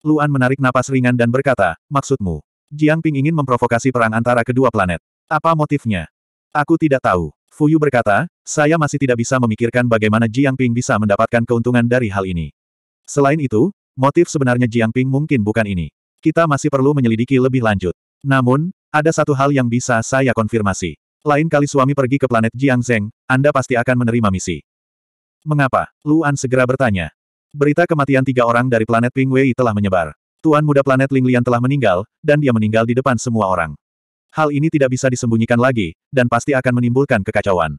Luan menarik napas ringan dan berkata, maksudmu, Jiang Ping ingin memprovokasi perang antara kedua planet. Apa motifnya? Aku tidak tahu. Fuyu berkata, saya masih tidak bisa memikirkan bagaimana Jiang Ping bisa mendapatkan keuntungan dari hal ini. Selain itu, motif sebenarnya Jiang Ping mungkin bukan ini. Kita masih perlu menyelidiki lebih lanjut. Namun, ada satu hal yang bisa saya konfirmasi. Lain kali suami pergi ke planet Jiang Zeng, Anda pasti akan menerima misi. Mengapa? Luan segera bertanya. Berita kematian tiga orang dari planet Ping Wei telah menyebar. Tuan muda planet Ling Lian telah meninggal, dan dia meninggal di depan semua orang. Hal ini tidak bisa disembunyikan lagi, dan pasti akan menimbulkan kekacauan.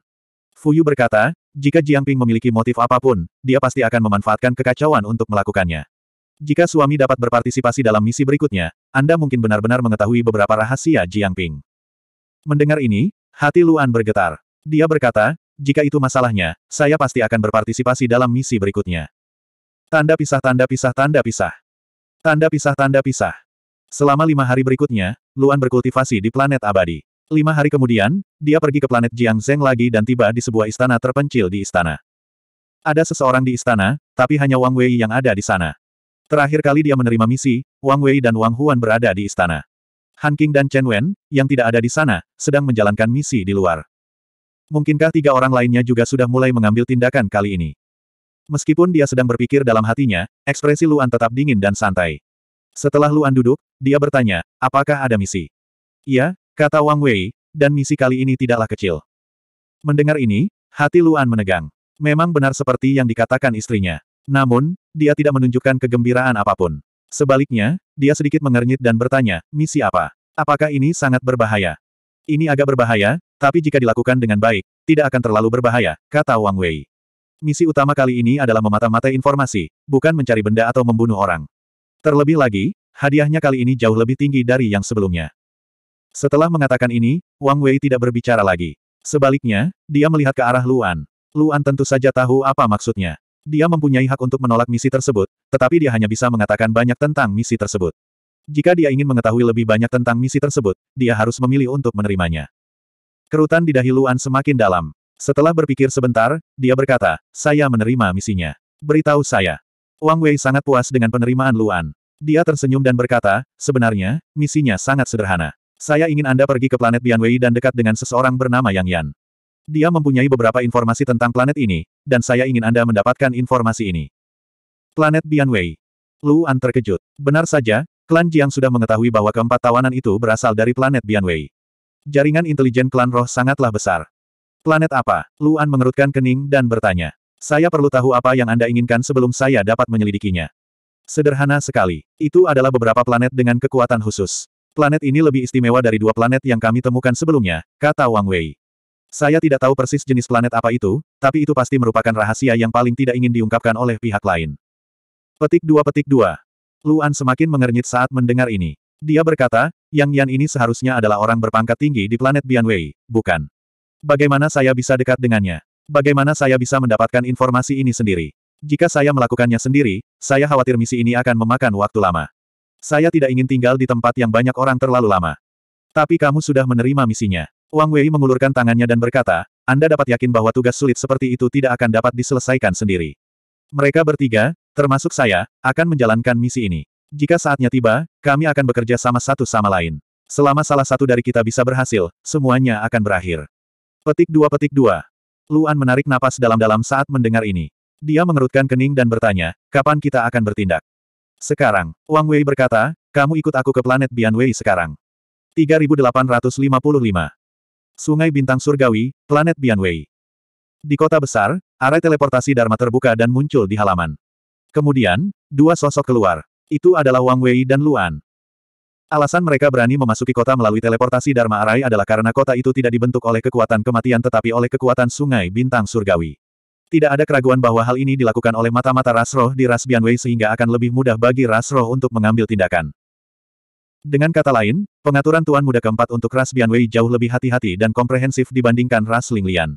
Fuyu berkata, jika Jiangping memiliki motif apapun, dia pasti akan memanfaatkan kekacauan untuk melakukannya. Jika suami dapat berpartisipasi dalam misi berikutnya, Anda mungkin benar-benar mengetahui beberapa rahasia Jiangping. Mendengar ini, hati Luan bergetar. Dia berkata, jika itu masalahnya, saya pasti akan berpartisipasi dalam misi berikutnya. Tanda pisah tanda pisah tanda pisah. Tanda pisah tanda pisah. Selama lima hari berikutnya, Luan berkultivasi di planet abadi. Lima hari kemudian, dia pergi ke planet Jiang Zeng lagi dan tiba di sebuah istana terpencil di istana. Ada seseorang di istana, tapi hanya Wang Wei yang ada di sana. Terakhir kali dia menerima misi, Wang Wei dan Wang Huan berada di istana. Han King dan Chen Wen, yang tidak ada di sana, sedang menjalankan misi di luar. Mungkinkah tiga orang lainnya juga sudah mulai mengambil tindakan kali ini? Meskipun dia sedang berpikir dalam hatinya, ekspresi Luan tetap dingin dan santai. Setelah Luan duduk, dia bertanya, apakah ada misi? Iya, Kata Wang Wei, dan misi kali ini tidaklah kecil. Mendengar ini, hati Luan menegang. Memang benar seperti yang dikatakan istrinya. Namun, dia tidak menunjukkan kegembiraan apapun. Sebaliknya, dia sedikit mengernyit dan bertanya, misi apa? Apakah ini sangat berbahaya? Ini agak berbahaya, tapi jika dilakukan dengan baik, tidak akan terlalu berbahaya, kata Wang Wei. Misi utama kali ini adalah memata-matai informasi, bukan mencari benda atau membunuh orang. Terlebih lagi, hadiahnya kali ini jauh lebih tinggi dari yang sebelumnya. Setelah mengatakan ini, Wang Wei tidak berbicara lagi. Sebaliknya, dia melihat ke arah Luan. Luan tentu saja tahu apa maksudnya. Dia mempunyai hak untuk menolak misi tersebut, tetapi dia hanya bisa mengatakan banyak tentang misi tersebut. Jika dia ingin mengetahui lebih banyak tentang misi tersebut, dia harus memilih untuk menerimanya. Kerutan di dahi Luan semakin dalam. Setelah berpikir sebentar, dia berkata, saya menerima misinya. Beritahu saya. Wang Wei sangat puas dengan penerimaan Luan. Dia tersenyum dan berkata, sebenarnya, misinya sangat sederhana. Saya ingin Anda pergi ke planet Bianwei dan dekat dengan seseorang bernama Yang Yan. Dia mempunyai beberapa informasi tentang planet ini, dan saya ingin Anda mendapatkan informasi ini. Planet Bianwei. Luan terkejut. Benar saja, klan Jiang sudah mengetahui bahwa keempat tawanan itu berasal dari planet Bianwei. Jaringan intelijen klan roh sangatlah besar. Planet apa? Luan mengerutkan kening dan bertanya. Saya perlu tahu apa yang Anda inginkan sebelum saya dapat menyelidikinya. Sederhana sekali. Itu adalah beberapa planet dengan kekuatan khusus. Planet ini lebih istimewa dari dua planet yang kami temukan sebelumnya, kata Wang Wei. Saya tidak tahu persis jenis planet apa itu, tapi itu pasti merupakan rahasia yang paling tidak ingin diungkapkan oleh pihak lain. Petik dua petik dua. Luan semakin mengernyit saat mendengar ini. Dia berkata, Yang Yan ini seharusnya adalah orang berpangkat tinggi di planet Bian Wei, bukan? Bagaimana saya bisa dekat dengannya? Bagaimana saya bisa mendapatkan informasi ini sendiri? Jika saya melakukannya sendiri, saya khawatir misi ini akan memakan waktu lama. Saya tidak ingin tinggal di tempat yang banyak orang terlalu lama. Tapi kamu sudah menerima misinya. Wang Wei mengulurkan tangannya dan berkata, Anda dapat yakin bahwa tugas sulit seperti itu tidak akan dapat diselesaikan sendiri. Mereka bertiga, termasuk saya, akan menjalankan misi ini. Jika saatnya tiba, kami akan bekerja sama satu sama lain. Selama salah satu dari kita bisa berhasil, semuanya akan berakhir. Petik dua petik dua. Luan menarik napas dalam-dalam saat mendengar ini. Dia mengerutkan kening dan bertanya, kapan kita akan bertindak? Sekarang, Wang Wei berkata, kamu ikut aku ke planet Bian Wei sekarang. 3855. Sungai Bintang Surgawi, planet Bian Wei. Di kota besar, arai teleportasi Dharma terbuka dan muncul di halaman. Kemudian, dua sosok keluar. Itu adalah Wang Wei dan Luan. Alasan mereka berani memasuki kota melalui teleportasi Dharma Arai adalah karena kota itu tidak dibentuk oleh kekuatan kematian tetapi oleh kekuatan sungai bintang surgawi. Tidak ada keraguan bahwa hal ini dilakukan oleh mata-mata Rasroh di ras Bianwei sehingga akan lebih mudah bagi Rasroh untuk mengambil tindakan. Dengan kata lain, pengaturan Tuan Muda keempat untuk ras Bianwei jauh lebih hati-hati dan komprehensif dibandingkan ras Linglian.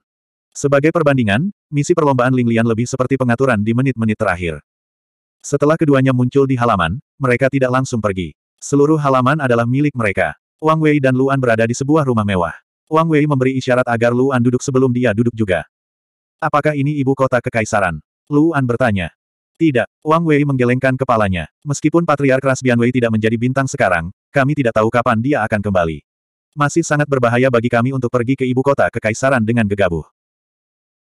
Sebagai perbandingan, misi perlombaan Linglian lebih seperti pengaturan di menit-menit terakhir. Setelah keduanya muncul di halaman, mereka tidak langsung pergi. Seluruh halaman adalah milik mereka. Wang Wei dan Luan berada di sebuah rumah mewah. Wang Wei memberi isyarat agar Luan duduk sebelum dia duduk juga. Apakah ini ibu kota kekaisaran? Luan bertanya. Tidak, Wang Wei menggelengkan kepalanya. Meskipun Patriark Ras Wei tidak menjadi bintang sekarang, kami tidak tahu kapan dia akan kembali. Masih sangat berbahaya bagi kami untuk pergi ke ibu kota kekaisaran dengan gegabah.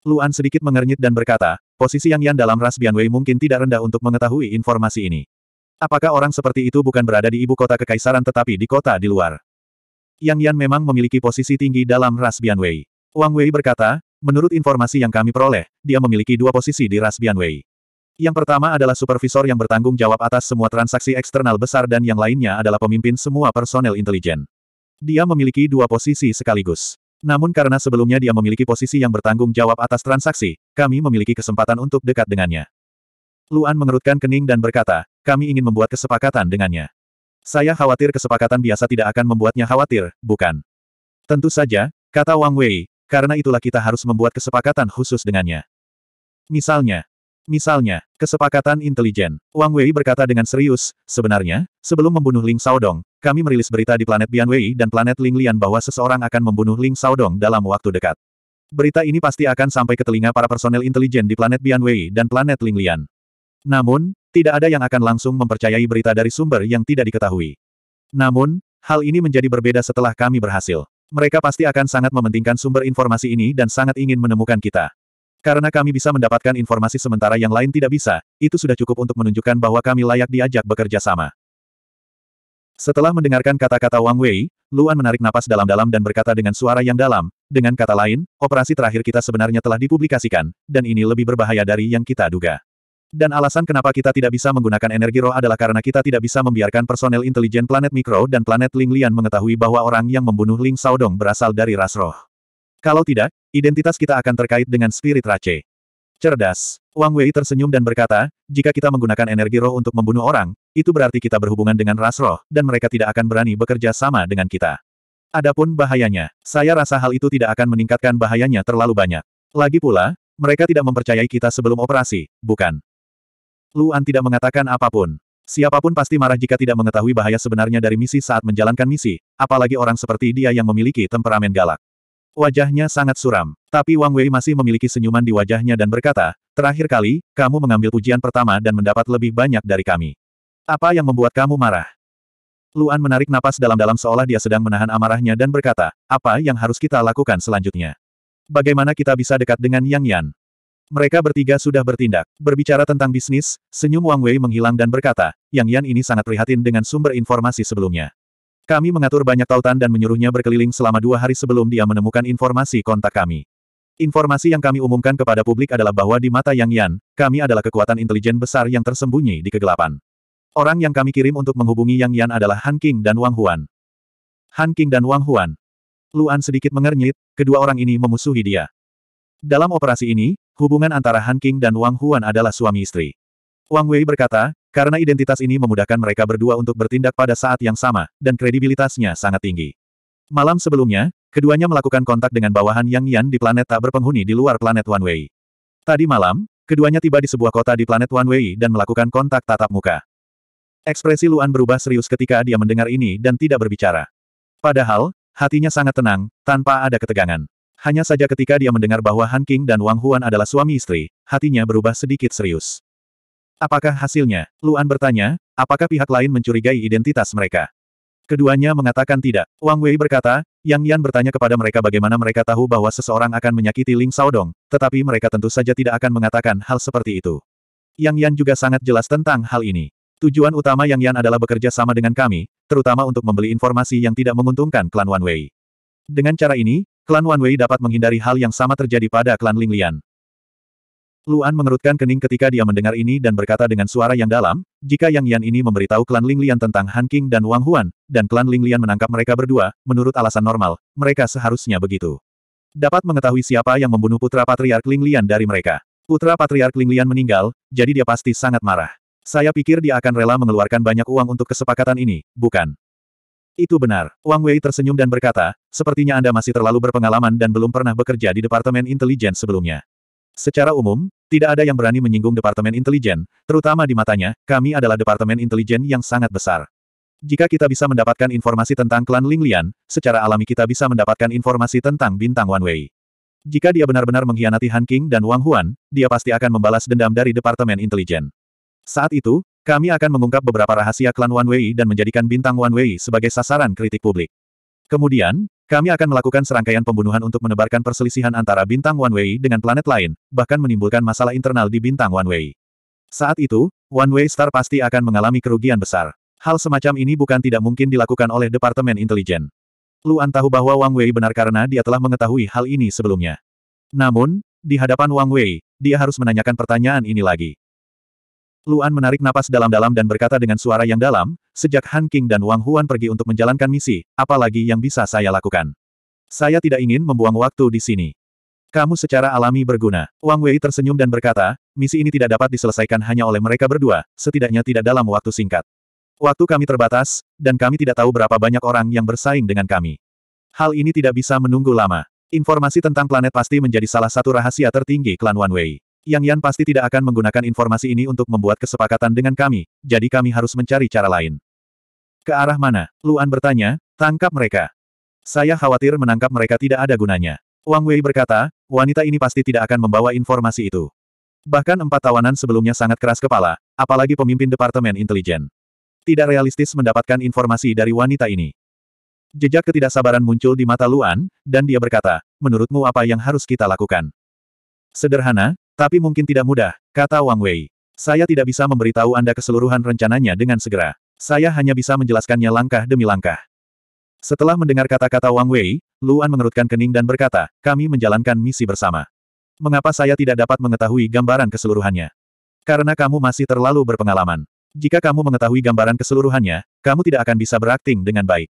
Luan sedikit mengernyit dan berkata, posisi yang Yan dalam Ras Wei mungkin tidak rendah untuk mengetahui informasi ini. Apakah orang seperti itu bukan berada di ibu kota kekaisaran tetapi di kota di luar? Yang Yan memang memiliki posisi tinggi dalam Ras Wei. Wang Wei berkata, Menurut informasi yang kami peroleh, dia memiliki dua posisi di Ras Bianwei. Yang pertama adalah supervisor yang bertanggung jawab atas semua transaksi eksternal besar dan yang lainnya adalah pemimpin semua personel intelijen. Dia memiliki dua posisi sekaligus. Namun karena sebelumnya dia memiliki posisi yang bertanggung jawab atas transaksi, kami memiliki kesempatan untuk dekat dengannya. Luan mengerutkan kening dan berkata, kami ingin membuat kesepakatan dengannya. Saya khawatir kesepakatan biasa tidak akan membuatnya khawatir, bukan? Tentu saja, kata Wang Wei, karena itulah kita harus membuat kesepakatan khusus dengannya. Misalnya, misalnya, kesepakatan intelijen. Wang Wei berkata dengan serius, sebenarnya, sebelum membunuh Ling Saodong, kami merilis berita di planet Bian Wei dan planet Ling Lian bahwa seseorang akan membunuh Ling Saodong dalam waktu dekat. Berita ini pasti akan sampai ke telinga para personel intelijen di planet Bian Wei dan planet Ling Lian. Namun, tidak ada yang akan langsung mempercayai berita dari sumber yang tidak diketahui. Namun, hal ini menjadi berbeda setelah kami berhasil. Mereka pasti akan sangat mementingkan sumber informasi ini dan sangat ingin menemukan kita. Karena kami bisa mendapatkan informasi sementara yang lain tidak bisa, itu sudah cukup untuk menunjukkan bahwa kami layak diajak bekerja sama. Setelah mendengarkan kata-kata Wang Wei, Luan menarik napas dalam-dalam dan berkata dengan suara yang dalam, dengan kata lain, operasi terakhir kita sebenarnya telah dipublikasikan, dan ini lebih berbahaya dari yang kita duga. Dan alasan kenapa kita tidak bisa menggunakan energi roh adalah karena kita tidak bisa membiarkan personel intelijen planet Mikro dan planet Ling Lian mengetahui bahwa orang yang membunuh Ling Saodong berasal dari ras roh. Kalau tidak, identitas kita akan terkait dengan spirit Rache. Cerdas. Wang Wei tersenyum dan berkata, jika kita menggunakan energi roh untuk membunuh orang, itu berarti kita berhubungan dengan ras roh, dan mereka tidak akan berani bekerja sama dengan kita. Adapun bahayanya, saya rasa hal itu tidak akan meningkatkan bahayanya terlalu banyak. Lagi pula, mereka tidak mempercayai kita sebelum operasi, bukan? Luan tidak mengatakan apapun. Siapapun pasti marah jika tidak mengetahui bahaya sebenarnya dari misi saat menjalankan misi, apalagi orang seperti dia yang memiliki temperamen galak. Wajahnya sangat suram, tapi Wang Wei masih memiliki senyuman di wajahnya dan berkata, terakhir kali, kamu mengambil pujian pertama dan mendapat lebih banyak dari kami. Apa yang membuat kamu marah? Luan menarik napas dalam-dalam seolah dia sedang menahan amarahnya dan berkata, apa yang harus kita lakukan selanjutnya? Bagaimana kita bisa dekat dengan Yang Yan? Mereka bertiga sudah bertindak. Berbicara tentang bisnis, senyum Wang Wei menghilang dan berkata, Yang Yan ini sangat prihatin dengan sumber informasi sebelumnya. Kami mengatur banyak tautan dan menyuruhnya berkeliling selama dua hari sebelum dia menemukan informasi kontak kami. Informasi yang kami umumkan kepada publik adalah bahwa di mata Yang Yan, kami adalah kekuatan intelijen besar yang tersembunyi di kegelapan. Orang yang kami kirim untuk menghubungi Yang Yan adalah Han King dan Wang Huan. Han King dan Wang Huan. Luan sedikit mengernyit, kedua orang ini memusuhi dia. Dalam operasi ini, hubungan antara Han King dan Wang Huan adalah suami istri. Wang Wei berkata, karena identitas ini memudahkan mereka berdua untuk bertindak pada saat yang sama, dan kredibilitasnya sangat tinggi. Malam sebelumnya, keduanya melakukan kontak dengan bawahan Yang Yan di planet tak berpenghuni di luar planet Wan Wei. Tadi malam, keduanya tiba di sebuah kota di planet Wan Wei dan melakukan kontak tatap muka. Ekspresi Luan berubah serius ketika dia mendengar ini dan tidak berbicara. Padahal, hatinya sangat tenang, tanpa ada ketegangan. Hanya saja ketika dia mendengar bahwa Han King dan Wang Huan adalah suami istri, hatinya berubah sedikit serius. Apakah hasilnya? Luan bertanya, apakah pihak lain mencurigai identitas mereka? Keduanya mengatakan tidak. Wang Wei berkata, Yang Yan bertanya kepada mereka bagaimana mereka tahu bahwa seseorang akan menyakiti Ling Saodong, tetapi mereka tentu saja tidak akan mengatakan hal seperti itu. Yang Yan juga sangat jelas tentang hal ini. Tujuan utama Yang Yan adalah bekerja sama dengan kami, terutama untuk membeli informasi yang tidak menguntungkan klan Wan Wei. Dengan cara ini, Klan Wan Wei dapat menghindari hal yang sama terjadi pada klan Ling Lian. Luan mengerutkan kening ketika dia mendengar ini dan berkata dengan suara yang dalam, jika Yang Yan ini memberitahu klan Ling Lian tentang Han King dan Wang Huan, dan klan Ling Lian menangkap mereka berdua, menurut alasan normal, mereka seharusnya begitu. Dapat mengetahui siapa yang membunuh putra patriark Ling Lian dari mereka. Putra patriark Ling Lian meninggal, jadi dia pasti sangat marah. Saya pikir dia akan rela mengeluarkan banyak uang untuk kesepakatan ini, bukan? Itu benar. Wang Wei tersenyum dan berkata, sepertinya Anda masih terlalu berpengalaman dan belum pernah bekerja di Departemen Intelijen sebelumnya. Secara umum, tidak ada yang berani menyinggung Departemen Intelijen, terutama di matanya, kami adalah Departemen Intelijen yang sangat besar. Jika kita bisa mendapatkan informasi tentang klan Linglian, secara alami kita bisa mendapatkan informasi tentang bintang Wan Wei. Jika dia benar-benar mengkhianati Han King dan Wang Huan, dia pasti akan membalas dendam dari Departemen Intelijen. Saat itu, kami akan mengungkap beberapa rahasia klan Wan Wei dan menjadikan bintang Wan Wei sebagai sasaran kritik publik. Kemudian, kami akan melakukan serangkaian pembunuhan untuk menebarkan perselisihan antara bintang Wan Wei dengan planet lain, bahkan menimbulkan masalah internal di bintang Wan Wei. Saat itu, Wan Wei Star pasti akan mengalami kerugian besar. Hal semacam ini bukan tidak mungkin dilakukan oleh Departemen Intelijen. Luan tahu bahwa Wang Wei benar karena dia telah mengetahui hal ini sebelumnya. Namun, di hadapan Wang Wei, dia harus menanyakan pertanyaan ini lagi. Luan menarik napas dalam-dalam dan berkata dengan suara yang dalam, sejak Han King dan Wang Huan pergi untuk menjalankan misi, apalagi yang bisa saya lakukan. Saya tidak ingin membuang waktu di sini. Kamu secara alami berguna. Wang Wei tersenyum dan berkata, misi ini tidak dapat diselesaikan hanya oleh mereka berdua, setidaknya tidak dalam waktu singkat. Waktu kami terbatas, dan kami tidak tahu berapa banyak orang yang bersaing dengan kami. Hal ini tidak bisa menunggu lama. Informasi tentang planet pasti menjadi salah satu rahasia tertinggi klan Wan Wei. Yang Yan pasti tidak akan menggunakan informasi ini untuk membuat kesepakatan dengan kami, jadi kami harus mencari cara lain. Ke arah mana? Luan bertanya, tangkap mereka. Saya khawatir menangkap mereka tidak ada gunanya. Wang Wei berkata, wanita ini pasti tidak akan membawa informasi itu. Bahkan empat tawanan sebelumnya sangat keras kepala, apalagi pemimpin Departemen Intelijen. Tidak realistis mendapatkan informasi dari wanita ini. Jejak ketidaksabaran muncul di mata Luan, dan dia berkata, menurutmu apa yang harus kita lakukan? Sederhana, tapi mungkin tidak mudah, kata Wang Wei. Saya tidak bisa memberitahu Anda keseluruhan rencananya dengan segera. Saya hanya bisa menjelaskannya langkah demi langkah. Setelah mendengar kata-kata Wang Wei, Luan mengerutkan kening dan berkata, kami menjalankan misi bersama. Mengapa saya tidak dapat mengetahui gambaran keseluruhannya? Karena kamu masih terlalu berpengalaman. Jika kamu mengetahui gambaran keseluruhannya, kamu tidak akan bisa berakting dengan baik.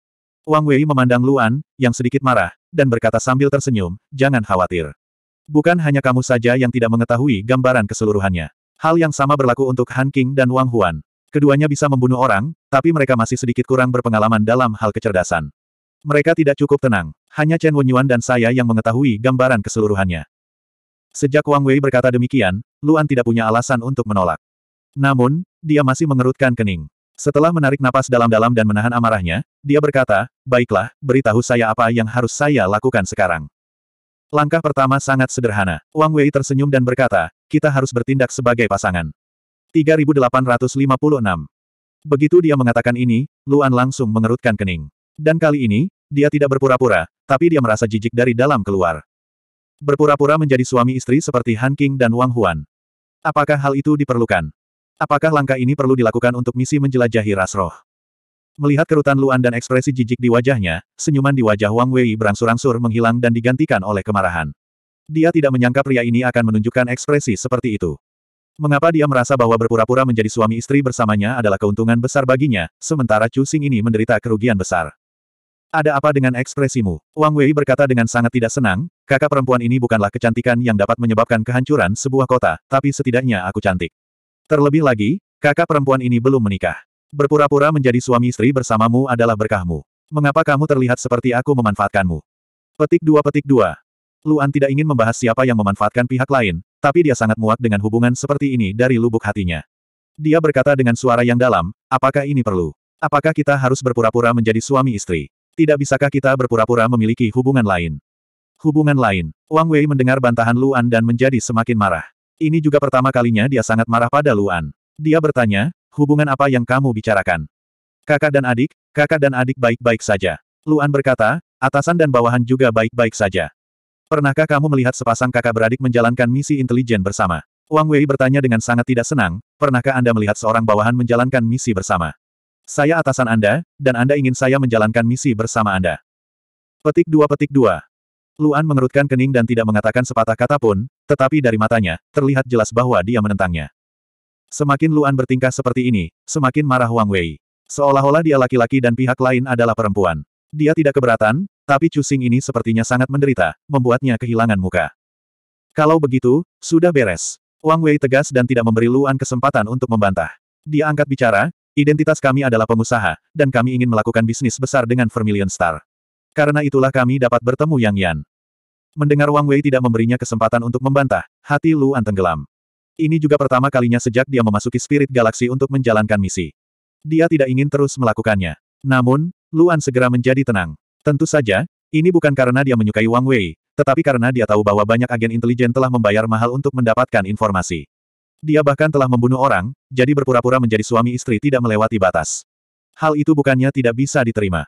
Wang Wei memandang Luan, yang sedikit marah, dan berkata sambil tersenyum, jangan khawatir. Bukan hanya kamu saja yang tidak mengetahui gambaran keseluruhannya. Hal yang sama berlaku untuk Han King dan Wang Huan. Keduanya bisa membunuh orang, tapi mereka masih sedikit kurang berpengalaman dalam hal kecerdasan. Mereka tidak cukup tenang. Hanya Chen Wenyuan dan saya yang mengetahui gambaran keseluruhannya. Sejak Wang Wei berkata demikian, Luan tidak punya alasan untuk menolak. Namun, dia masih mengerutkan kening. Setelah menarik napas dalam-dalam dan menahan amarahnya, dia berkata, Baiklah, beritahu saya apa yang harus saya lakukan sekarang. Langkah pertama sangat sederhana. Wang Wei tersenyum dan berkata, kita harus bertindak sebagai pasangan. 3856. Begitu dia mengatakan ini, Luan langsung mengerutkan kening. Dan kali ini, dia tidak berpura-pura, tapi dia merasa jijik dari dalam keluar. Berpura-pura menjadi suami istri seperti Han King dan Wang Huan. Apakah hal itu diperlukan? Apakah langkah ini perlu dilakukan untuk misi menjelajahi Rasroh? Melihat kerutan Luan dan ekspresi jijik di wajahnya, senyuman di wajah Wang Wei berangsur-angsur menghilang dan digantikan oleh kemarahan. Dia tidak menyangka pria ini akan menunjukkan ekspresi seperti itu. Mengapa dia merasa bahwa berpura-pura menjadi suami istri bersamanya adalah keuntungan besar baginya, sementara Chu Xing ini menderita kerugian besar. Ada apa dengan ekspresimu? Wang Wei berkata dengan sangat tidak senang, kakak perempuan ini bukanlah kecantikan yang dapat menyebabkan kehancuran sebuah kota, tapi setidaknya aku cantik. Terlebih lagi, kakak perempuan ini belum menikah. Berpura-pura menjadi suami istri bersamamu adalah berkahmu. Mengapa kamu terlihat seperti aku memanfaatkanmu? Petik dua petik dua. Luan tidak ingin membahas siapa yang memanfaatkan pihak lain, tapi dia sangat muak dengan hubungan seperti ini dari lubuk hatinya. Dia berkata dengan suara yang dalam, apakah ini perlu? Apakah kita harus berpura-pura menjadi suami istri? Tidak bisakah kita berpura-pura memiliki hubungan lain? Hubungan lain. Wang Wei mendengar bantahan Luan dan menjadi semakin marah. Ini juga pertama kalinya dia sangat marah pada Luan. Dia bertanya, hubungan apa yang kamu bicarakan? Kakak dan adik, kakak dan adik baik-baik saja. Luan berkata, atasan dan bawahan juga baik-baik saja. Pernahkah kamu melihat sepasang kakak beradik menjalankan misi intelijen bersama? Wang Wei bertanya dengan sangat tidak senang, pernahkah Anda melihat seorang bawahan menjalankan misi bersama? Saya atasan Anda, dan Anda ingin saya menjalankan misi bersama Anda. Petik dua petik dua. Luan mengerutkan kening dan tidak mengatakan sepatah kata pun, tetapi dari matanya, terlihat jelas bahwa dia menentangnya. Semakin Luan bertingkah seperti ini, semakin marah Wang Wei. Seolah-olah dia laki-laki dan pihak lain adalah perempuan. Dia tidak keberatan, tapi Cusing ini sepertinya sangat menderita, membuatnya kehilangan muka. Kalau begitu, sudah beres. Wang Wei tegas dan tidak memberi Luan kesempatan untuk membantah. Dia angkat bicara, identitas kami adalah pengusaha, dan kami ingin melakukan bisnis besar dengan Vermilion Star. Karena itulah kami dapat bertemu Yang Yan. Mendengar Wang Wei tidak memberinya kesempatan untuk membantah, hati Luan tenggelam. Ini juga pertama kalinya sejak dia memasuki spirit galaksi untuk menjalankan misi. Dia tidak ingin terus melakukannya. Namun, Luan segera menjadi tenang. Tentu saja, ini bukan karena dia menyukai Wang Wei, tetapi karena dia tahu bahwa banyak agen intelijen telah membayar mahal untuk mendapatkan informasi. Dia bahkan telah membunuh orang, jadi berpura-pura menjadi suami istri tidak melewati batas. Hal itu bukannya tidak bisa diterima.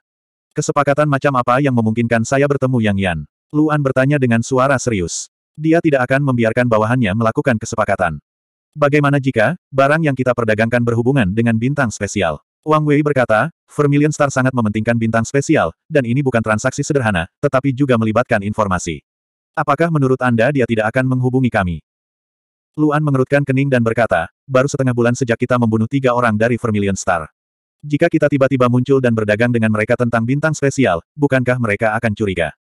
Kesepakatan macam apa yang memungkinkan saya bertemu Yang Yan? Luan bertanya dengan suara serius. Dia tidak akan membiarkan bawahannya melakukan kesepakatan. Bagaimana jika, barang yang kita perdagangkan berhubungan dengan bintang spesial? Wang Wei berkata, Vermilion Star sangat mementingkan bintang spesial, dan ini bukan transaksi sederhana, tetapi juga melibatkan informasi. Apakah menurut Anda dia tidak akan menghubungi kami? Luan mengerutkan kening dan berkata, baru setengah bulan sejak kita membunuh tiga orang dari Vermilion Star. Jika kita tiba-tiba muncul dan berdagang dengan mereka tentang bintang spesial, bukankah mereka akan curiga?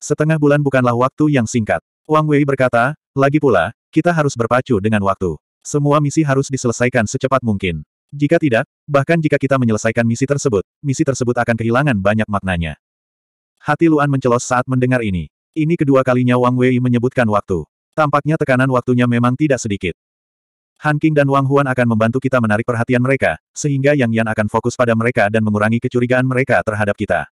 Setengah bulan bukanlah waktu yang singkat. Wang Wei berkata, lagi pula, kita harus berpacu dengan waktu. Semua misi harus diselesaikan secepat mungkin. Jika tidak, bahkan jika kita menyelesaikan misi tersebut, misi tersebut akan kehilangan banyak maknanya. Hati Luan mencelos saat mendengar ini. Ini kedua kalinya Wang Wei menyebutkan waktu. Tampaknya tekanan waktunya memang tidak sedikit. Han King dan Wang Huan akan membantu kita menarik perhatian mereka, sehingga Yang Yan akan fokus pada mereka dan mengurangi kecurigaan mereka terhadap kita.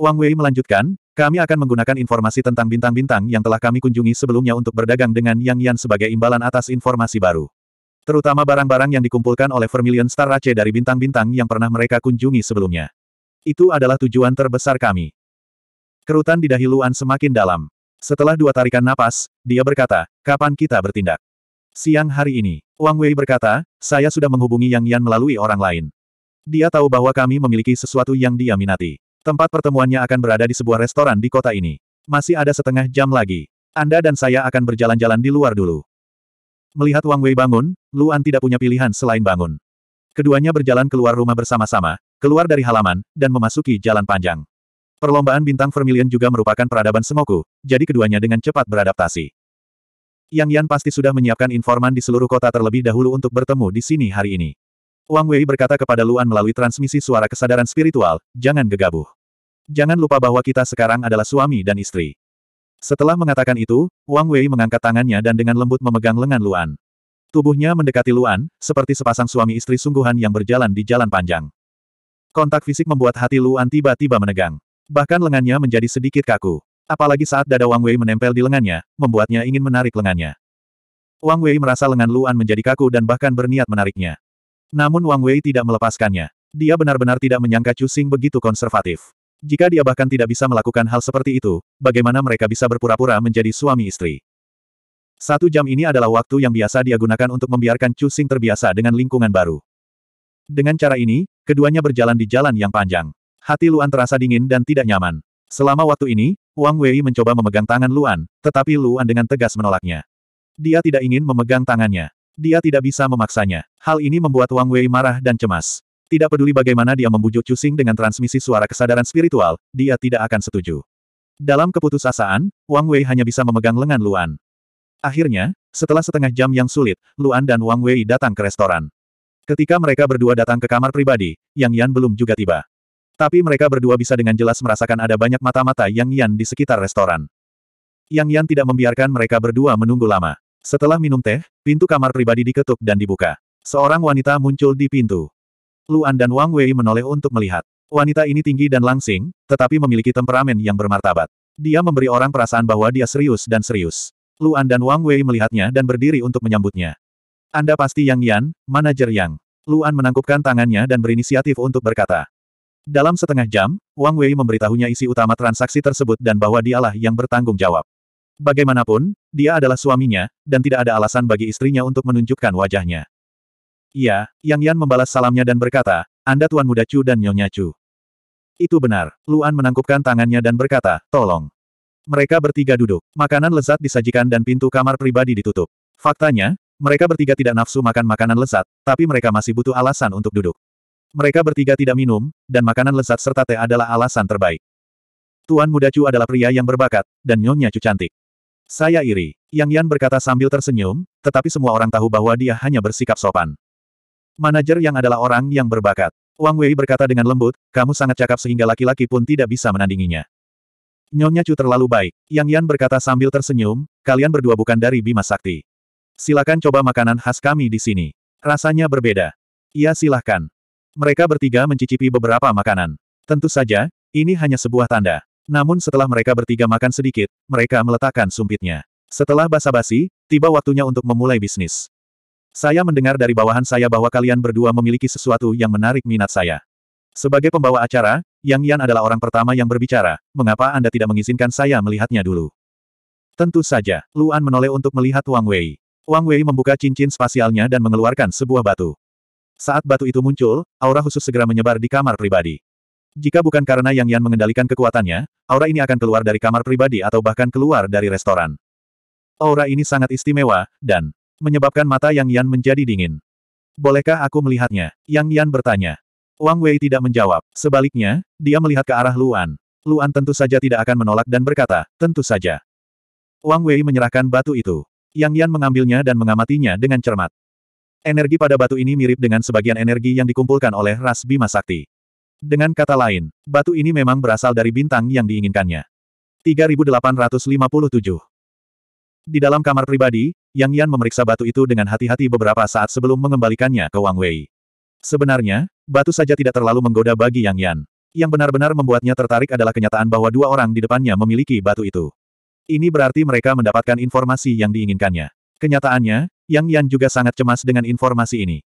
Wang Wei melanjutkan, kami akan menggunakan informasi tentang bintang-bintang yang telah kami kunjungi sebelumnya untuk berdagang dengan Yang Yan sebagai imbalan atas informasi baru. Terutama barang-barang yang dikumpulkan oleh Vermilion Star Race dari bintang-bintang yang pernah mereka kunjungi sebelumnya. Itu adalah tujuan terbesar kami. Kerutan di dahi Luan semakin dalam. Setelah dua tarikan napas, dia berkata, kapan kita bertindak? Siang hari ini, Wang Wei berkata, saya sudah menghubungi Yang Yan melalui orang lain. Dia tahu bahwa kami memiliki sesuatu yang dia minati. Tempat pertemuannya akan berada di sebuah restoran di kota ini. Masih ada setengah jam lagi. Anda dan saya akan berjalan-jalan di luar dulu. Melihat Wang Wei bangun, Luan tidak punya pilihan selain bangun. Keduanya berjalan keluar rumah bersama-sama, keluar dari halaman, dan memasuki jalan panjang. Perlombaan bintang Vermilion juga merupakan peradaban semoku, jadi keduanya dengan cepat beradaptasi. Yang Yan pasti sudah menyiapkan informan di seluruh kota terlebih dahulu untuk bertemu di sini hari ini. Wang Wei berkata kepada Luan melalui transmisi suara kesadaran spiritual, jangan gegabah. Jangan lupa bahwa kita sekarang adalah suami dan istri. Setelah mengatakan itu, Wang Wei mengangkat tangannya dan dengan lembut memegang lengan Luan. Tubuhnya mendekati Luan, seperti sepasang suami istri sungguhan yang berjalan di jalan panjang. Kontak fisik membuat hati Luan tiba-tiba menegang. Bahkan lengannya menjadi sedikit kaku. Apalagi saat dada Wang Wei menempel di lengannya, membuatnya ingin menarik lengannya. Wang Wei merasa lengan Luan menjadi kaku dan bahkan berniat menariknya. Namun Wang Wei tidak melepaskannya. Dia benar-benar tidak menyangka Chu Xing begitu konservatif. Jika dia bahkan tidak bisa melakukan hal seperti itu, bagaimana mereka bisa berpura-pura menjadi suami istri? Satu jam ini adalah waktu yang biasa dia gunakan untuk membiarkan Chu Xing terbiasa dengan lingkungan baru. Dengan cara ini, keduanya berjalan di jalan yang panjang. Hati Luan terasa dingin dan tidak nyaman. Selama waktu ini, Wang Wei mencoba memegang tangan Luan, tetapi Luan dengan tegas menolaknya. Dia tidak ingin memegang tangannya. Dia tidak bisa memaksanya. Hal ini membuat Wang Wei marah dan cemas. Tidak peduli bagaimana dia membujuk Cusing dengan transmisi suara kesadaran spiritual, dia tidak akan setuju. Dalam keputusasaan, Wang Wei hanya bisa memegang lengan Luan. Akhirnya, setelah setengah jam yang sulit, Luan dan Wang Wei datang ke restoran. Ketika mereka berdua datang ke kamar pribadi, Yang Yan belum juga tiba. Tapi mereka berdua bisa dengan jelas merasakan ada banyak mata-mata Yang Yan di sekitar restoran. Yang Yan tidak membiarkan mereka berdua menunggu lama. Setelah minum teh, pintu kamar pribadi diketuk dan dibuka. Seorang wanita muncul di pintu. Luan dan Wang Wei menoleh untuk melihat. Wanita ini tinggi dan langsing, tetapi memiliki temperamen yang bermartabat. Dia memberi orang perasaan bahwa dia serius dan serius. Luan dan Wang Wei melihatnya dan berdiri untuk menyambutnya. Anda pasti Yang Yan, manajer Yang. Luan menangkupkan tangannya dan berinisiatif untuk berkata. Dalam setengah jam, Wang Wei memberitahunya isi utama transaksi tersebut dan bahwa dialah yang bertanggung jawab. Bagaimanapun, dia adalah suaminya, dan tidak ada alasan bagi istrinya untuk menunjukkan wajahnya. Iya, Yang Yan membalas salamnya dan berkata, Anda Tuan Muda Chu dan Nyonya Chu. Itu benar, Luan menangkupkan tangannya dan berkata, tolong. Mereka bertiga duduk, makanan lezat disajikan dan pintu kamar pribadi ditutup. Faktanya, mereka bertiga tidak nafsu makan makanan lezat, tapi mereka masih butuh alasan untuk duduk. Mereka bertiga tidak minum, dan makanan lezat serta teh adalah alasan terbaik. Tuan Muda Chu adalah pria yang berbakat, dan Nyonya Chu cantik. Saya iri. Yang Yan berkata sambil tersenyum, tetapi semua orang tahu bahwa dia hanya bersikap sopan. Manajer yang adalah orang yang berbakat. Wang Wei berkata dengan lembut, kamu sangat cakap sehingga laki-laki pun tidak bisa menandinginya. Nyonya Chu terlalu baik. Yang Yan berkata sambil tersenyum, kalian berdua bukan dari Bima Sakti. Silakan coba makanan khas kami di sini. Rasanya berbeda. Iya silahkan. Mereka bertiga mencicipi beberapa makanan. Tentu saja, ini hanya sebuah tanda. Namun setelah mereka bertiga makan sedikit, mereka meletakkan sumpitnya. Setelah basa-basi, tiba waktunya untuk memulai bisnis. Saya mendengar dari bawahan saya bahwa kalian berdua memiliki sesuatu yang menarik minat saya. Sebagai pembawa acara, Yang Yan adalah orang pertama yang berbicara, mengapa Anda tidak mengizinkan saya melihatnya dulu? Tentu saja, Luan menoleh untuk melihat Wang Wei. Wang Wei membuka cincin spasialnya dan mengeluarkan sebuah batu. Saat batu itu muncul, aura khusus segera menyebar di kamar pribadi. Jika bukan karena Yang Yan mengendalikan kekuatannya, aura ini akan keluar dari kamar pribadi atau bahkan keluar dari restoran. Aura ini sangat istimewa, dan menyebabkan mata Yang Yan menjadi dingin. Bolehkah aku melihatnya? Yang Yan bertanya. Wang Wei tidak menjawab. Sebaliknya, dia melihat ke arah Luan. Luan tentu saja tidak akan menolak dan berkata, tentu saja. Wang Wei menyerahkan batu itu. Yang Yan mengambilnya dan mengamatinya dengan cermat. Energi pada batu ini mirip dengan sebagian energi yang dikumpulkan oleh ras Bima Sakti. Dengan kata lain, batu ini memang berasal dari bintang yang diinginkannya. 3857 Di dalam kamar pribadi, Yang Yan memeriksa batu itu dengan hati-hati beberapa saat sebelum mengembalikannya ke Wang Wei. Sebenarnya, batu saja tidak terlalu menggoda bagi Yang Yan. Yang benar-benar membuatnya tertarik adalah kenyataan bahwa dua orang di depannya memiliki batu itu. Ini berarti mereka mendapatkan informasi yang diinginkannya. Kenyataannya, Yang Yan juga sangat cemas dengan informasi ini.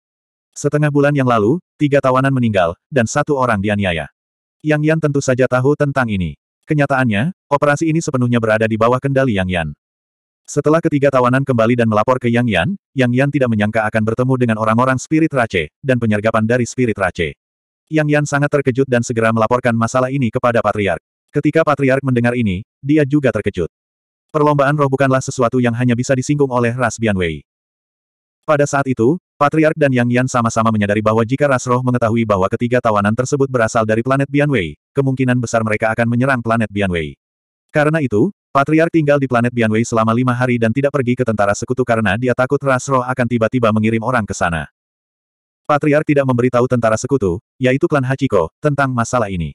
Setengah bulan yang lalu, tiga tawanan meninggal, dan satu orang dianiaya. Yang Yan tentu saja tahu tentang ini. Kenyataannya, operasi ini sepenuhnya berada di bawah kendali Yang Yan. Setelah ketiga tawanan kembali dan melapor ke Yang Yan, Yang Yan tidak menyangka akan bertemu dengan orang-orang spirit race, dan penyergapan dari spirit race. Yang Yan sangat terkejut dan segera melaporkan masalah ini kepada Patriark. Ketika Patriark mendengar ini, dia juga terkejut. Perlombaan roh bukanlah sesuatu yang hanya bisa disinggung oleh Ras Bianwei. Pada saat itu, Patriark dan Yang Yan sama-sama menyadari bahwa jika Rasroh mengetahui bahwa ketiga tawanan tersebut berasal dari planet Bianwei, kemungkinan besar mereka akan menyerang planet Bianwei. Karena itu, Patriark tinggal di planet Bianwei selama lima hari dan tidak pergi ke tentara sekutu karena dia takut Rasroh akan tiba-tiba mengirim orang ke sana. Patriark tidak memberitahu tentara sekutu, yaitu klan Hachiko, tentang masalah ini.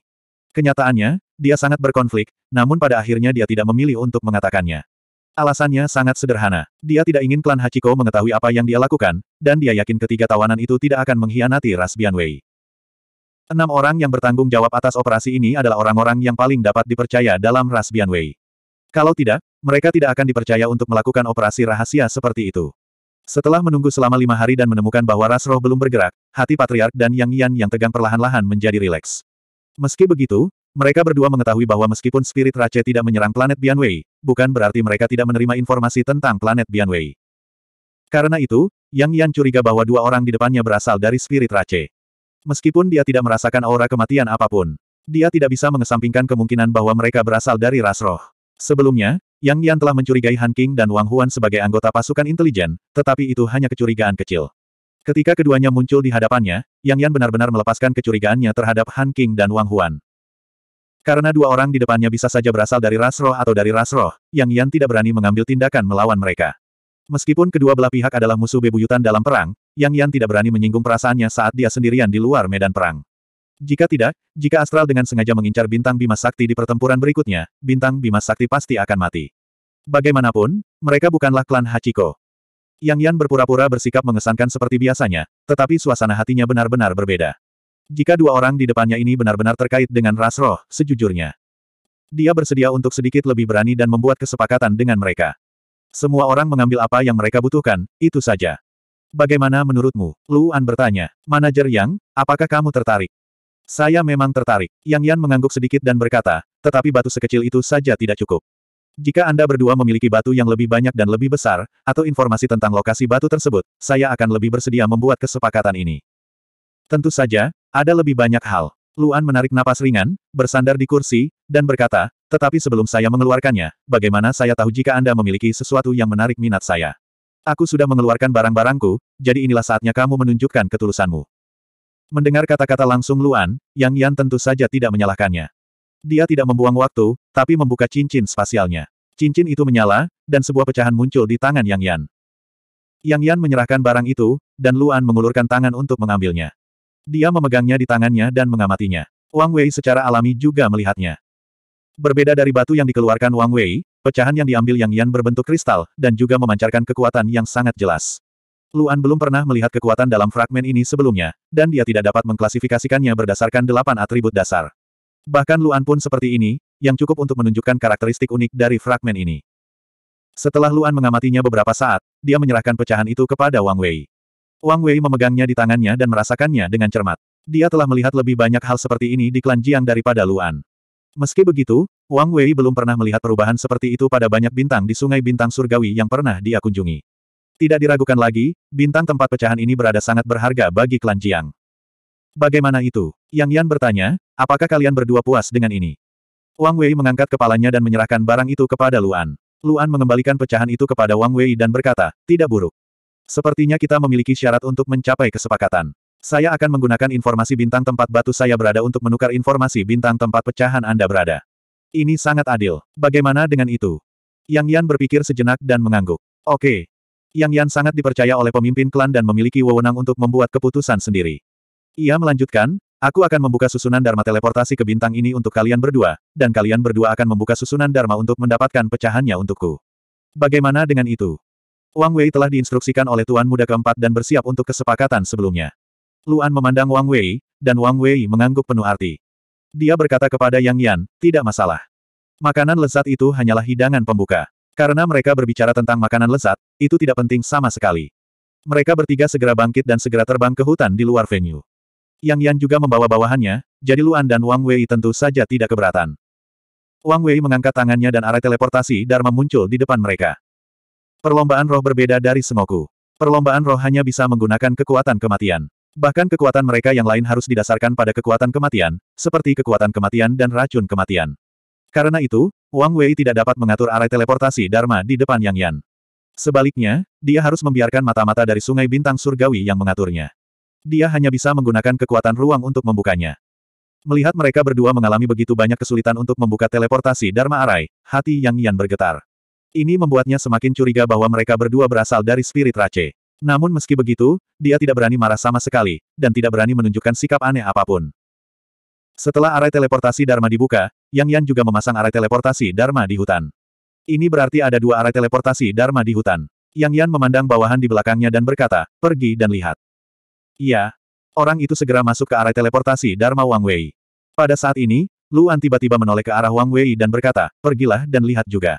Kenyataannya, dia sangat berkonflik, namun pada akhirnya dia tidak memilih untuk mengatakannya. Alasannya sangat sederhana. Dia tidak ingin klan Hachiko mengetahui apa yang dia lakukan, dan dia yakin ketiga tawanan itu tidak akan mengkhianati Ras Bianwei. Enam orang yang bertanggung jawab atas operasi ini adalah orang-orang yang paling dapat dipercaya dalam Ras Bianwei. Kalau tidak, mereka tidak akan dipercaya untuk melakukan operasi rahasia seperti itu. Setelah menunggu selama lima hari dan menemukan bahwa ras roh belum bergerak, hati patriark dan Yang Yan yang tegang perlahan-lahan menjadi rileks. Meski begitu, mereka berdua mengetahui bahwa meskipun spirit Rache tidak menyerang planet Bianwei, bukan berarti mereka tidak menerima informasi tentang planet Bianwei. Karena itu, Yang Yan curiga bahwa dua orang di depannya berasal dari spirit Rache. Meskipun dia tidak merasakan aura kematian apapun, dia tidak bisa mengesampingkan kemungkinan bahwa mereka berasal dari ras roh. Sebelumnya, Yang Yan telah mencurigai Han King dan Wang Huan sebagai anggota pasukan intelijen, tetapi itu hanya kecurigaan kecil. Ketika keduanya muncul di hadapannya, Yang Yan benar-benar melepaskan kecurigaannya terhadap Han King dan Wang Huan. Karena dua orang di depannya bisa saja berasal dari ras roh atau dari ras roh, Yang Yan tidak berani mengambil tindakan melawan mereka. Meskipun kedua belah pihak adalah musuh bebuyutan dalam perang, Yang Yan tidak berani menyinggung perasaannya saat dia sendirian di luar medan perang. Jika tidak, jika Astral dengan sengaja mengincar bintang Bima Sakti di pertempuran berikutnya, bintang Bima Sakti pasti akan mati. Bagaimanapun, mereka bukanlah klan Hachiko. Yang Yan berpura-pura bersikap mengesankan seperti biasanya, tetapi suasana hatinya benar-benar berbeda. Jika dua orang di depannya ini benar-benar terkait dengan ras roh, sejujurnya. Dia bersedia untuk sedikit lebih berani dan membuat kesepakatan dengan mereka. Semua orang mengambil apa yang mereka butuhkan, itu saja. Bagaimana menurutmu? Luan bertanya. Manajer Yang, apakah kamu tertarik? Saya memang tertarik. Yang Yan mengangguk sedikit dan berkata, tetapi batu sekecil itu saja tidak cukup. Jika Anda berdua memiliki batu yang lebih banyak dan lebih besar, atau informasi tentang lokasi batu tersebut, saya akan lebih bersedia membuat kesepakatan ini. Tentu saja, ada lebih banyak hal. Luan menarik napas ringan, bersandar di kursi, dan berkata, tetapi sebelum saya mengeluarkannya, bagaimana saya tahu jika Anda memiliki sesuatu yang menarik minat saya? Aku sudah mengeluarkan barang-barangku, jadi inilah saatnya kamu menunjukkan ketulusanmu. Mendengar kata-kata langsung Luan, Yang Yan tentu saja tidak menyalahkannya. Dia tidak membuang waktu, tapi membuka cincin spasialnya. Cincin itu menyala, dan sebuah pecahan muncul di tangan Yang Yan. Yang Yan menyerahkan barang itu, dan Luan mengulurkan tangan untuk mengambilnya. Dia memegangnya di tangannya dan mengamatinya. Wang Wei secara alami juga melihatnya. Berbeda dari batu yang dikeluarkan Wang Wei, pecahan yang diambil Yang Yan berbentuk kristal, dan juga memancarkan kekuatan yang sangat jelas. Luan belum pernah melihat kekuatan dalam fragmen ini sebelumnya, dan dia tidak dapat mengklasifikasikannya berdasarkan delapan atribut dasar. Bahkan Luan pun seperti ini, yang cukup untuk menunjukkan karakteristik unik dari fragmen ini. Setelah Luan mengamatinya beberapa saat, dia menyerahkan pecahan itu kepada Wang Wei. Wang Wei memegangnya di tangannya dan merasakannya dengan cermat. Dia telah melihat lebih banyak hal seperti ini di klan Jiang daripada Luan. Meski begitu, Wang Wei belum pernah melihat perubahan seperti itu pada banyak bintang di sungai bintang surgawi yang pernah dia kunjungi. Tidak diragukan lagi, bintang tempat pecahan ini berada sangat berharga bagi klan Jiang. Bagaimana itu? Yang Yan bertanya, apakah kalian berdua puas dengan ini? Wang Wei mengangkat kepalanya dan menyerahkan barang itu kepada Luan. Luan mengembalikan pecahan itu kepada Wang Wei dan berkata, tidak buruk. Sepertinya kita memiliki syarat untuk mencapai kesepakatan. Saya akan menggunakan informasi bintang tempat batu saya berada untuk menukar informasi bintang tempat pecahan Anda berada. Ini sangat adil. Bagaimana dengan itu? Yang Yan berpikir sejenak dan mengangguk. Oke. Yang Yan sangat dipercaya oleh pemimpin klan dan memiliki wewenang untuk membuat keputusan sendiri. Ia melanjutkan, Aku akan membuka susunan Dharma teleportasi ke bintang ini untuk kalian berdua, dan kalian berdua akan membuka susunan Dharma untuk mendapatkan pecahannya untukku. Bagaimana dengan itu? Wang Wei telah diinstruksikan oleh Tuan Muda keempat dan bersiap untuk kesepakatan sebelumnya. Luan memandang Wang Wei, dan Wang Wei mengangguk penuh arti. Dia berkata kepada Yang Yan, tidak masalah. Makanan lezat itu hanyalah hidangan pembuka. Karena mereka berbicara tentang makanan lezat, itu tidak penting sama sekali. Mereka bertiga segera bangkit dan segera terbang ke hutan di luar venue. Yang Yan juga membawa bawahannya, jadi Luan dan Wang Wei tentu saja tidak keberatan. Wang Wei mengangkat tangannya dan arah teleportasi Dharma muncul di depan mereka. Perlombaan roh berbeda dari semoku. Perlombaan roh hanya bisa menggunakan kekuatan kematian. Bahkan kekuatan mereka yang lain harus didasarkan pada kekuatan kematian, seperti kekuatan kematian dan racun kematian. Karena itu, Wang Wei tidak dapat mengatur arai teleportasi Dharma di depan Yang Yan. Sebaliknya, dia harus membiarkan mata-mata dari sungai bintang surgawi yang mengaturnya. Dia hanya bisa menggunakan kekuatan ruang untuk membukanya. Melihat mereka berdua mengalami begitu banyak kesulitan untuk membuka teleportasi Dharma Arai, hati Yang Yan bergetar. Ini membuatnya semakin curiga bahwa mereka berdua berasal dari spirit race. Namun meski begitu, dia tidak berani marah sama sekali, dan tidak berani menunjukkan sikap aneh apapun. Setelah arai teleportasi Dharma dibuka, Yang Yan juga memasang arai teleportasi Dharma di hutan. Ini berarti ada dua arai teleportasi Dharma di hutan. Yang Yan memandang bawahan di belakangnya dan berkata, pergi dan lihat. Iya. Orang itu segera masuk ke arai teleportasi Dharma Wang Wei. Pada saat ini, Luan tiba-tiba menoleh ke arah Wang Wei dan berkata, pergilah dan lihat juga.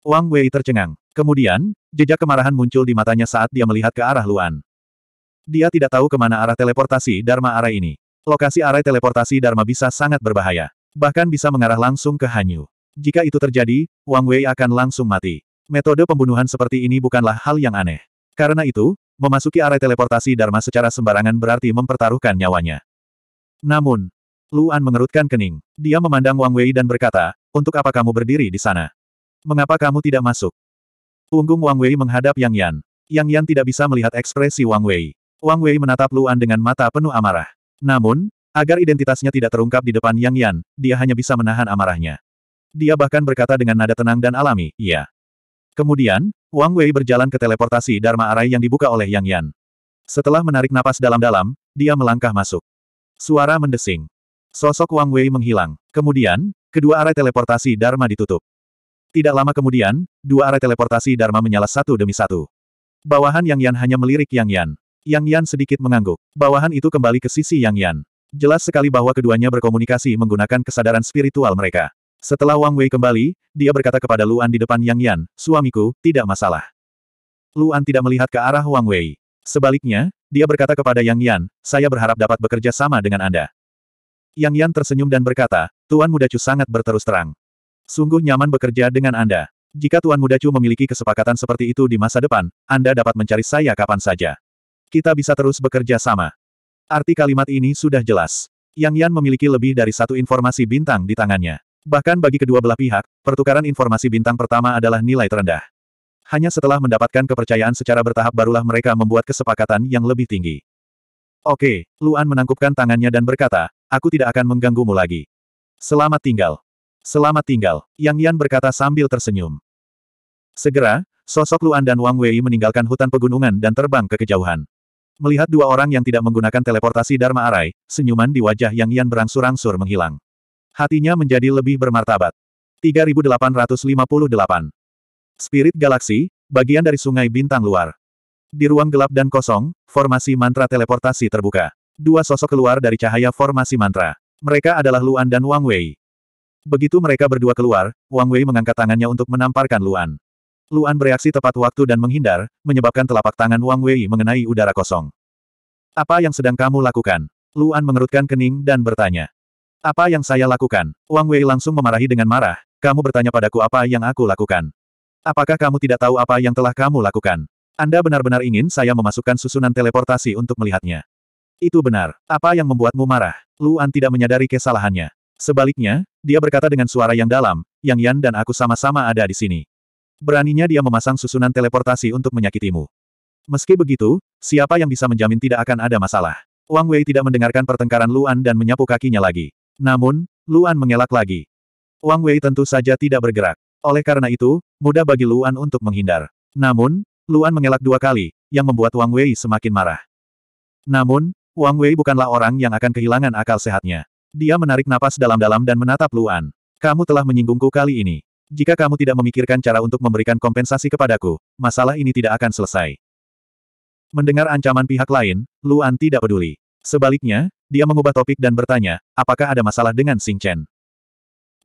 Wang Wei tercengang. Kemudian, jejak kemarahan muncul di matanya saat dia melihat ke arah Luan. Dia tidak tahu kemana arah teleportasi Dharma Arai ini. Lokasi arai teleportasi Dharma bisa sangat berbahaya. Bahkan bisa mengarah langsung ke Hanyu. Jika itu terjadi, Wang Wei akan langsung mati. Metode pembunuhan seperti ini bukanlah hal yang aneh. Karena itu, memasuki arai teleportasi Dharma secara sembarangan berarti mempertaruhkan nyawanya. Namun, Luan mengerutkan kening. Dia memandang Wang Wei dan berkata, untuk apa kamu berdiri di sana? Mengapa kamu tidak masuk? Punggung Wang Wei menghadap Yang Yan. Yang Yan tidak bisa melihat ekspresi Wang Wei. Wang Wei menatap Luan dengan mata penuh amarah. Namun, agar identitasnya tidak terungkap di depan Yang Yan, dia hanya bisa menahan amarahnya. Dia bahkan berkata dengan nada tenang dan alami, iya. Kemudian, Wang Wei berjalan ke teleportasi Dharma Arai yang dibuka oleh Yang Yan. Setelah menarik napas dalam-dalam, dia melangkah masuk. Suara mendesing. Sosok Wang Wei menghilang. Kemudian, kedua arai teleportasi Dharma ditutup. Tidak lama kemudian, dua arah teleportasi Dharma menyala satu demi satu. Bawahan Yang Yan hanya melirik Yang Yan. Yang Yan sedikit mengangguk. Bawahan itu kembali ke sisi Yang Yan. Jelas sekali bahwa keduanya berkomunikasi menggunakan kesadaran spiritual mereka. Setelah Wang Wei kembali, dia berkata kepada Luan di depan Yang Yan, suamiku, tidak masalah. Luan tidak melihat ke arah Wang Wei. Sebaliknya, dia berkata kepada Yang Yan, saya berharap dapat bekerja sama dengan Anda. Yang Yan tersenyum dan berkata, Tuan Muda Chu sangat berterus terang. Sungguh nyaman bekerja dengan Anda. Jika Tuan Muda Chu memiliki kesepakatan seperti itu di masa depan, Anda dapat mencari saya kapan saja. Kita bisa terus bekerja sama. Arti kalimat ini sudah jelas. Yang Yan memiliki lebih dari satu informasi bintang di tangannya. Bahkan bagi kedua belah pihak, pertukaran informasi bintang pertama adalah nilai terendah. Hanya setelah mendapatkan kepercayaan secara bertahap barulah mereka membuat kesepakatan yang lebih tinggi. Oke, Luan menangkupkan tangannya dan berkata, aku tidak akan mengganggumu lagi. Selamat tinggal. Selamat tinggal, Yang Yan berkata sambil tersenyum. Segera, sosok Luan dan Wang Wei meninggalkan hutan pegunungan dan terbang ke kejauhan. Melihat dua orang yang tidak menggunakan teleportasi Dharma Arai, senyuman di wajah Yang Yan berangsur-angsur menghilang. Hatinya menjadi lebih bermartabat. 3858 Spirit Galaksi, bagian dari Sungai Bintang Luar. Di ruang gelap dan kosong, formasi mantra teleportasi terbuka. Dua sosok keluar dari cahaya formasi mantra. Mereka adalah Luan dan Wang Wei. Begitu mereka berdua keluar, Wang Wei mengangkat tangannya untuk menamparkan Luan. Luan bereaksi tepat waktu dan menghindar, menyebabkan telapak tangan Wang Wei mengenai udara kosong. Apa yang sedang kamu lakukan? Luan mengerutkan kening dan bertanya. Apa yang saya lakukan? Wang Wei langsung memarahi dengan marah, kamu bertanya padaku apa yang aku lakukan. Apakah kamu tidak tahu apa yang telah kamu lakukan? Anda benar-benar ingin saya memasukkan susunan teleportasi untuk melihatnya. Itu benar. Apa yang membuatmu marah? Luan tidak menyadari kesalahannya. Sebaliknya, dia berkata dengan suara yang dalam, Yang Yan dan aku sama-sama ada di sini. Beraninya dia memasang susunan teleportasi untuk menyakitimu. Meski begitu, siapa yang bisa menjamin tidak akan ada masalah? Wang Wei tidak mendengarkan pertengkaran Luan dan menyapu kakinya lagi. Namun, Luan mengelak lagi. Wang Wei tentu saja tidak bergerak. Oleh karena itu, mudah bagi Luan untuk menghindar. Namun, Luan mengelak dua kali, yang membuat Wang Wei semakin marah. Namun, Wang Wei bukanlah orang yang akan kehilangan akal sehatnya. Dia menarik napas dalam-dalam dan menatap Luan. Kamu telah menyinggungku kali ini. Jika kamu tidak memikirkan cara untuk memberikan kompensasi kepadaku, masalah ini tidak akan selesai. Mendengar ancaman pihak lain, Luan tidak peduli. Sebaliknya, dia mengubah topik dan bertanya, apakah ada masalah dengan Xing Chen?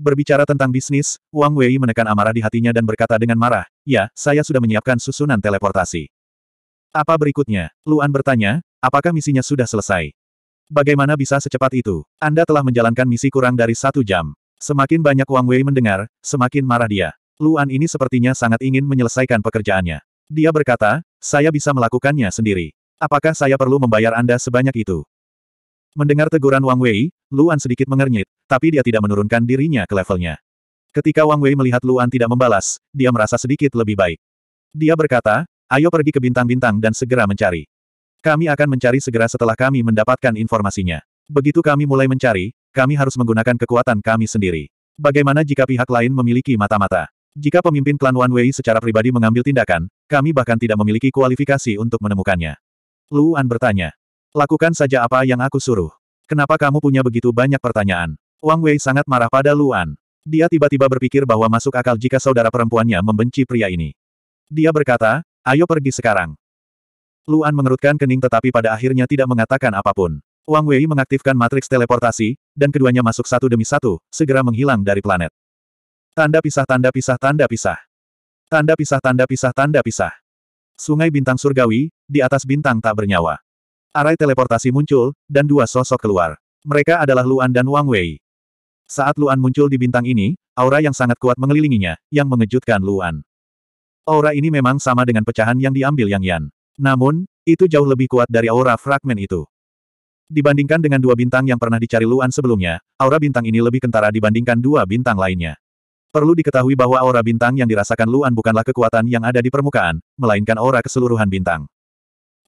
Berbicara tentang bisnis, Wang Wei menekan amarah di hatinya dan berkata dengan marah, ya, saya sudah menyiapkan susunan teleportasi. Apa berikutnya? Luan bertanya, apakah misinya sudah selesai? Bagaimana bisa secepat itu? Anda telah menjalankan misi kurang dari satu jam. Semakin banyak Wang Wei mendengar, semakin marah dia. Luan ini sepertinya sangat ingin menyelesaikan pekerjaannya. Dia berkata, saya bisa melakukannya sendiri. Apakah saya perlu membayar Anda sebanyak itu? Mendengar teguran Wang Wei, Luan sedikit mengernyit, tapi dia tidak menurunkan dirinya ke levelnya. Ketika Wang Wei melihat Luan tidak membalas, dia merasa sedikit lebih baik. Dia berkata, ayo pergi ke bintang-bintang dan segera mencari. Kami akan mencari segera setelah kami mendapatkan informasinya. Begitu kami mulai mencari, kami harus menggunakan kekuatan kami sendiri. Bagaimana jika pihak lain memiliki mata-mata? Jika pemimpin klan Wan Wei secara pribadi mengambil tindakan, kami bahkan tidak memiliki kualifikasi untuk menemukannya. Luan bertanya. Lakukan saja apa yang aku suruh. Kenapa kamu punya begitu banyak pertanyaan? Wang Wei sangat marah pada Luan. Dia tiba-tiba berpikir bahwa masuk akal jika saudara perempuannya membenci pria ini. Dia berkata, ayo pergi sekarang. Luan mengerutkan kening tetapi pada akhirnya tidak mengatakan apapun. Wang Wei mengaktifkan matriks teleportasi, dan keduanya masuk satu demi satu, segera menghilang dari planet. Tanda pisah tanda pisah tanda pisah. Tanda pisah tanda pisah tanda pisah. Sungai bintang surgawi, di atas bintang tak bernyawa. Arai teleportasi muncul, dan dua sosok keluar. Mereka adalah Luan dan Wang Wei. Saat Luan muncul di bintang ini, aura yang sangat kuat mengelilinginya, yang mengejutkan Luan. Aura ini memang sama dengan pecahan yang diambil Yang Yan. Namun, itu jauh lebih kuat dari aura fragmen itu. Dibandingkan dengan dua bintang yang pernah dicari Luan sebelumnya, aura bintang ini lebih kentara dibandingkan dua bintang lainnya. Perlu diketahui bahwa aura bintang yang dirasakan Luan bukanlah kekuatan yang ada di permukaan, melainkan aura keseluruhan bintang.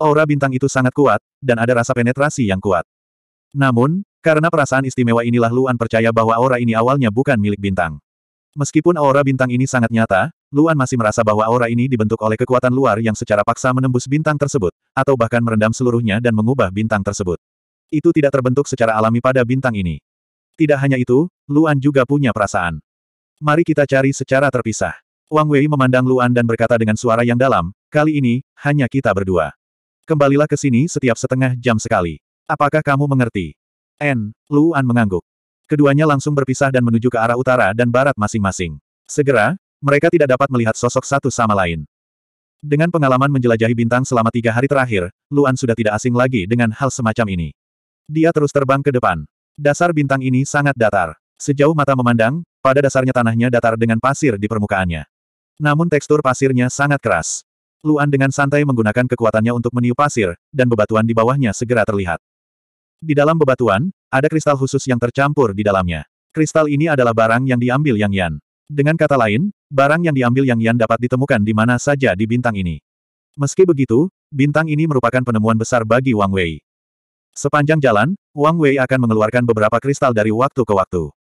Aura bintang itu sangat kuat, dan ada rasa penetrasi yang kuat. Namun, karena perasaan istimewa inilah Luan percaya bahwa aura ini awalnya bukan milik bintang. Meskipun aura bintang ini sangat nyata, Luan masih merasa bahwa aura ini dibentuk oleh kekuatan luar yang secara paksa menembus bintang tersebut, atau bahkan merendam seluruhnya dan mengubah bintang tersebut. Itu tidak terbentuk secara alami pada bintang ini. Tidak hanya itu, Luan juga punya perasaan. Mari kita cari secara terpisah. Wang Wei memandang Luan dan berkata dengan suara yang dalam, kali ini, hanya kita berdua. Kembalilah ke sini setiap setengah jam sekali. Apakah kamu mengerti? N. Luan mengangguk. Keduanya langsung berpisah dan menuju ke arah utara dan barat masing-masing. Segera, mereka tidak dapat melihat sosok satu sama lain. Dengan pengalaman menjelajahi bintang selama tiga hari terakhir, Luan sudah tidak asing lagi dengan hal semacam ini. Dia terus terbang ke depan. Dasar bintang ini sangat datar. Sejauh mata memandang, pada dasarnya tanahnya datar dengan pasir di permukaannya. Namun tekstur pasirnya sangat keras. Luan dengan santai menggunakan kekuatannya untuk meniup pasir, dan bebatuan di bawahnya segera terlihat. Di dalam bebatuan, ada kristal khusus yang tercampur di dalamnya. Kristal ini adalah barang yang diambil Yang Yan. Dengan kata lain, barang yang diambil Yang Yan dapat ditemukan di mana saja di bintang ini. Meski begitu, bintang ini merupakan penemuan besar bagi Wang Wei. Sepanjang jalan, Wang Wei akan mengeluarkan beberapa kristal dari waktu ke waktu.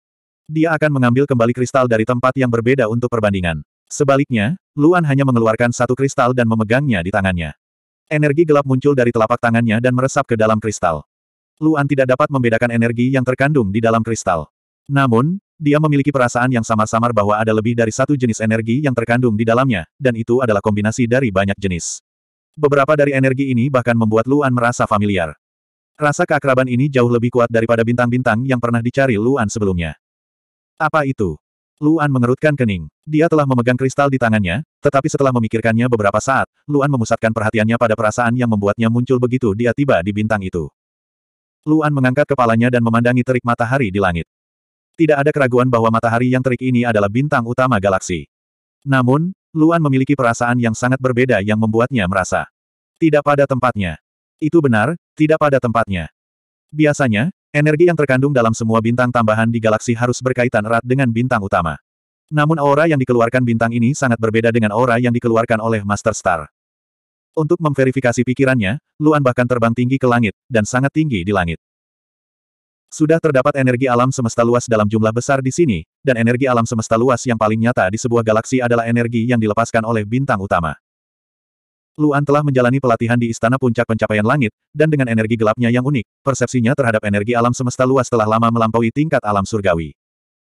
Dia akan mengambil kembali kristal dari tempat yang berbeda untuk perbandingan. Sebaliknya, Luan hanya mengeluarkan satu kristal dan memegangnya di tangannya. Energi gelap muncul dari telapak tangannya dan meresap ke dalam kristal. Luan tidak dapat membedakan energi yang terkandung di dalam kristal. Namun, dia memiliki perasaan yang samar-samar bahwa ada lebih dari satu jenis energi yang terkandung di dalamnya, dan itu adalah kombinasi dari banyak jenis. Beberapa dari energi ini bahkan membuat Luan merasa familiar. Rasa keakraban ini jauh lebih kuat daripada bintang-bintang yang pernah dicari Luan sebelumnya. Apa itu? Luan mengerutkan kening. Dia telah memegang kristal di tangannya, tetapi setelah memikirkannya beberapa saat, Luan memusatkan perhatiannya pada perasaan yang membuatnya muncul begitu dia tiba di bintang itu. Luan mengangkat kepalanya dan memandangi terik matahari di langit. Tidak ada keraguan bahwa matahari yang terik ini adalah bintang utama galaksi. Namun, Luan memiliki perasaan yang sangat berbeda yang membuatnya merasa tidak pada tempatnya. Itu benar, tidak pada tempatnya. Biasanya, energi yang terkandung dalam semua bintang tambahan di galaksi harus berkaitan erat dengan bintang utama. Namun aura yang dikeluarkan bintang ini sangat berbeda dengan aura yang dikeluarkan oleh Master Star. Untuk memverifikasi pikirannya, Luan bahkan terbang tinggi ke langit, dan sangat tinggi di langit. Sudah terdapat energi alam semesta luas dalam jumlah besar di sini, dan energi alam semesta luas yang paling nyata di sebuah galaksi adalah energi yang dilepaskan oleh bintang utama. Luan telah menjalani pelatihan di Istana Puncak Pencapaian Langit, dan dengan energi gelapnya yang unik, persepsinya terhadap energi alam semesta luas telah lama melampaui tingkat alam surgawi.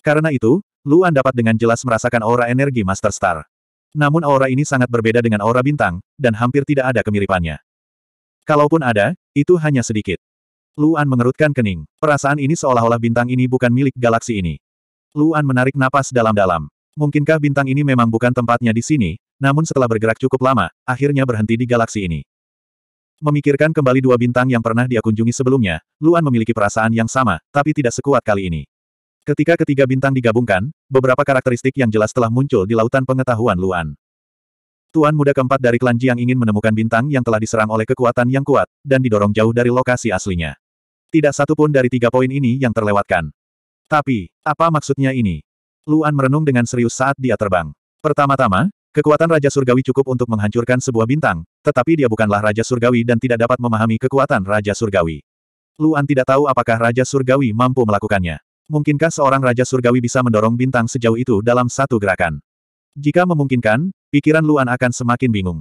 Karena itu, Luan dapat dengan jelas merasakan aura energi Master Star. Namun aura ini sangat berbeda dengan aura bintang, dan hampir tidak ada kemiripannya. Kalaupun ada, itu hanya sedikit. Luan mengerutkan kening. Perasaan ini seolah-olah bintang ini bukan milik galaksi ini. Luan menarik napas dalam-dalam. Mungkinkah bintang ini memang bukan tempatnya di sini, namun setelah bergerak cukup lama, akhirnya berhenti di galaksi ini. Memikirkan kembali dua bintang yang pernah dia kunjungi sebelumnya, Luan memiliki perasaan yang sama, tapi tidak sekuat kali ini. Ketika ketiga bintang digabungkan, beberapa karakteristik yang jelas telah muncul di lautan pengetahuan Luan. Tuan muda keempat dari klan Jiang ingin menemukan bintang yang telah diserang oleh kekuatan yang kuat, dan didorong jauh dari lokasi aslinya. Tidak satu pun dari tiga poin ini yang terlewatkan. Tapi, apa maksudnya ini? Luan merenung dengan serius saat dia terbang. Pertama-tama, kekuatan Raja Surgawi cukup untuk menghancurkan sebuah bintang, tetapi dia bukanlah Raja Surgawi dan tidak dapat memahami kekuatan Raja Surgawi. Luan tidak tahu apakah Raja Surgawi mampu melakukannya. Mungkinkah seorang Raja Surgawi bisa mendorong bintang sejauh itu dalam satu gerakan? Jika memungkinkan, pikiran Luan akan semakin bingung.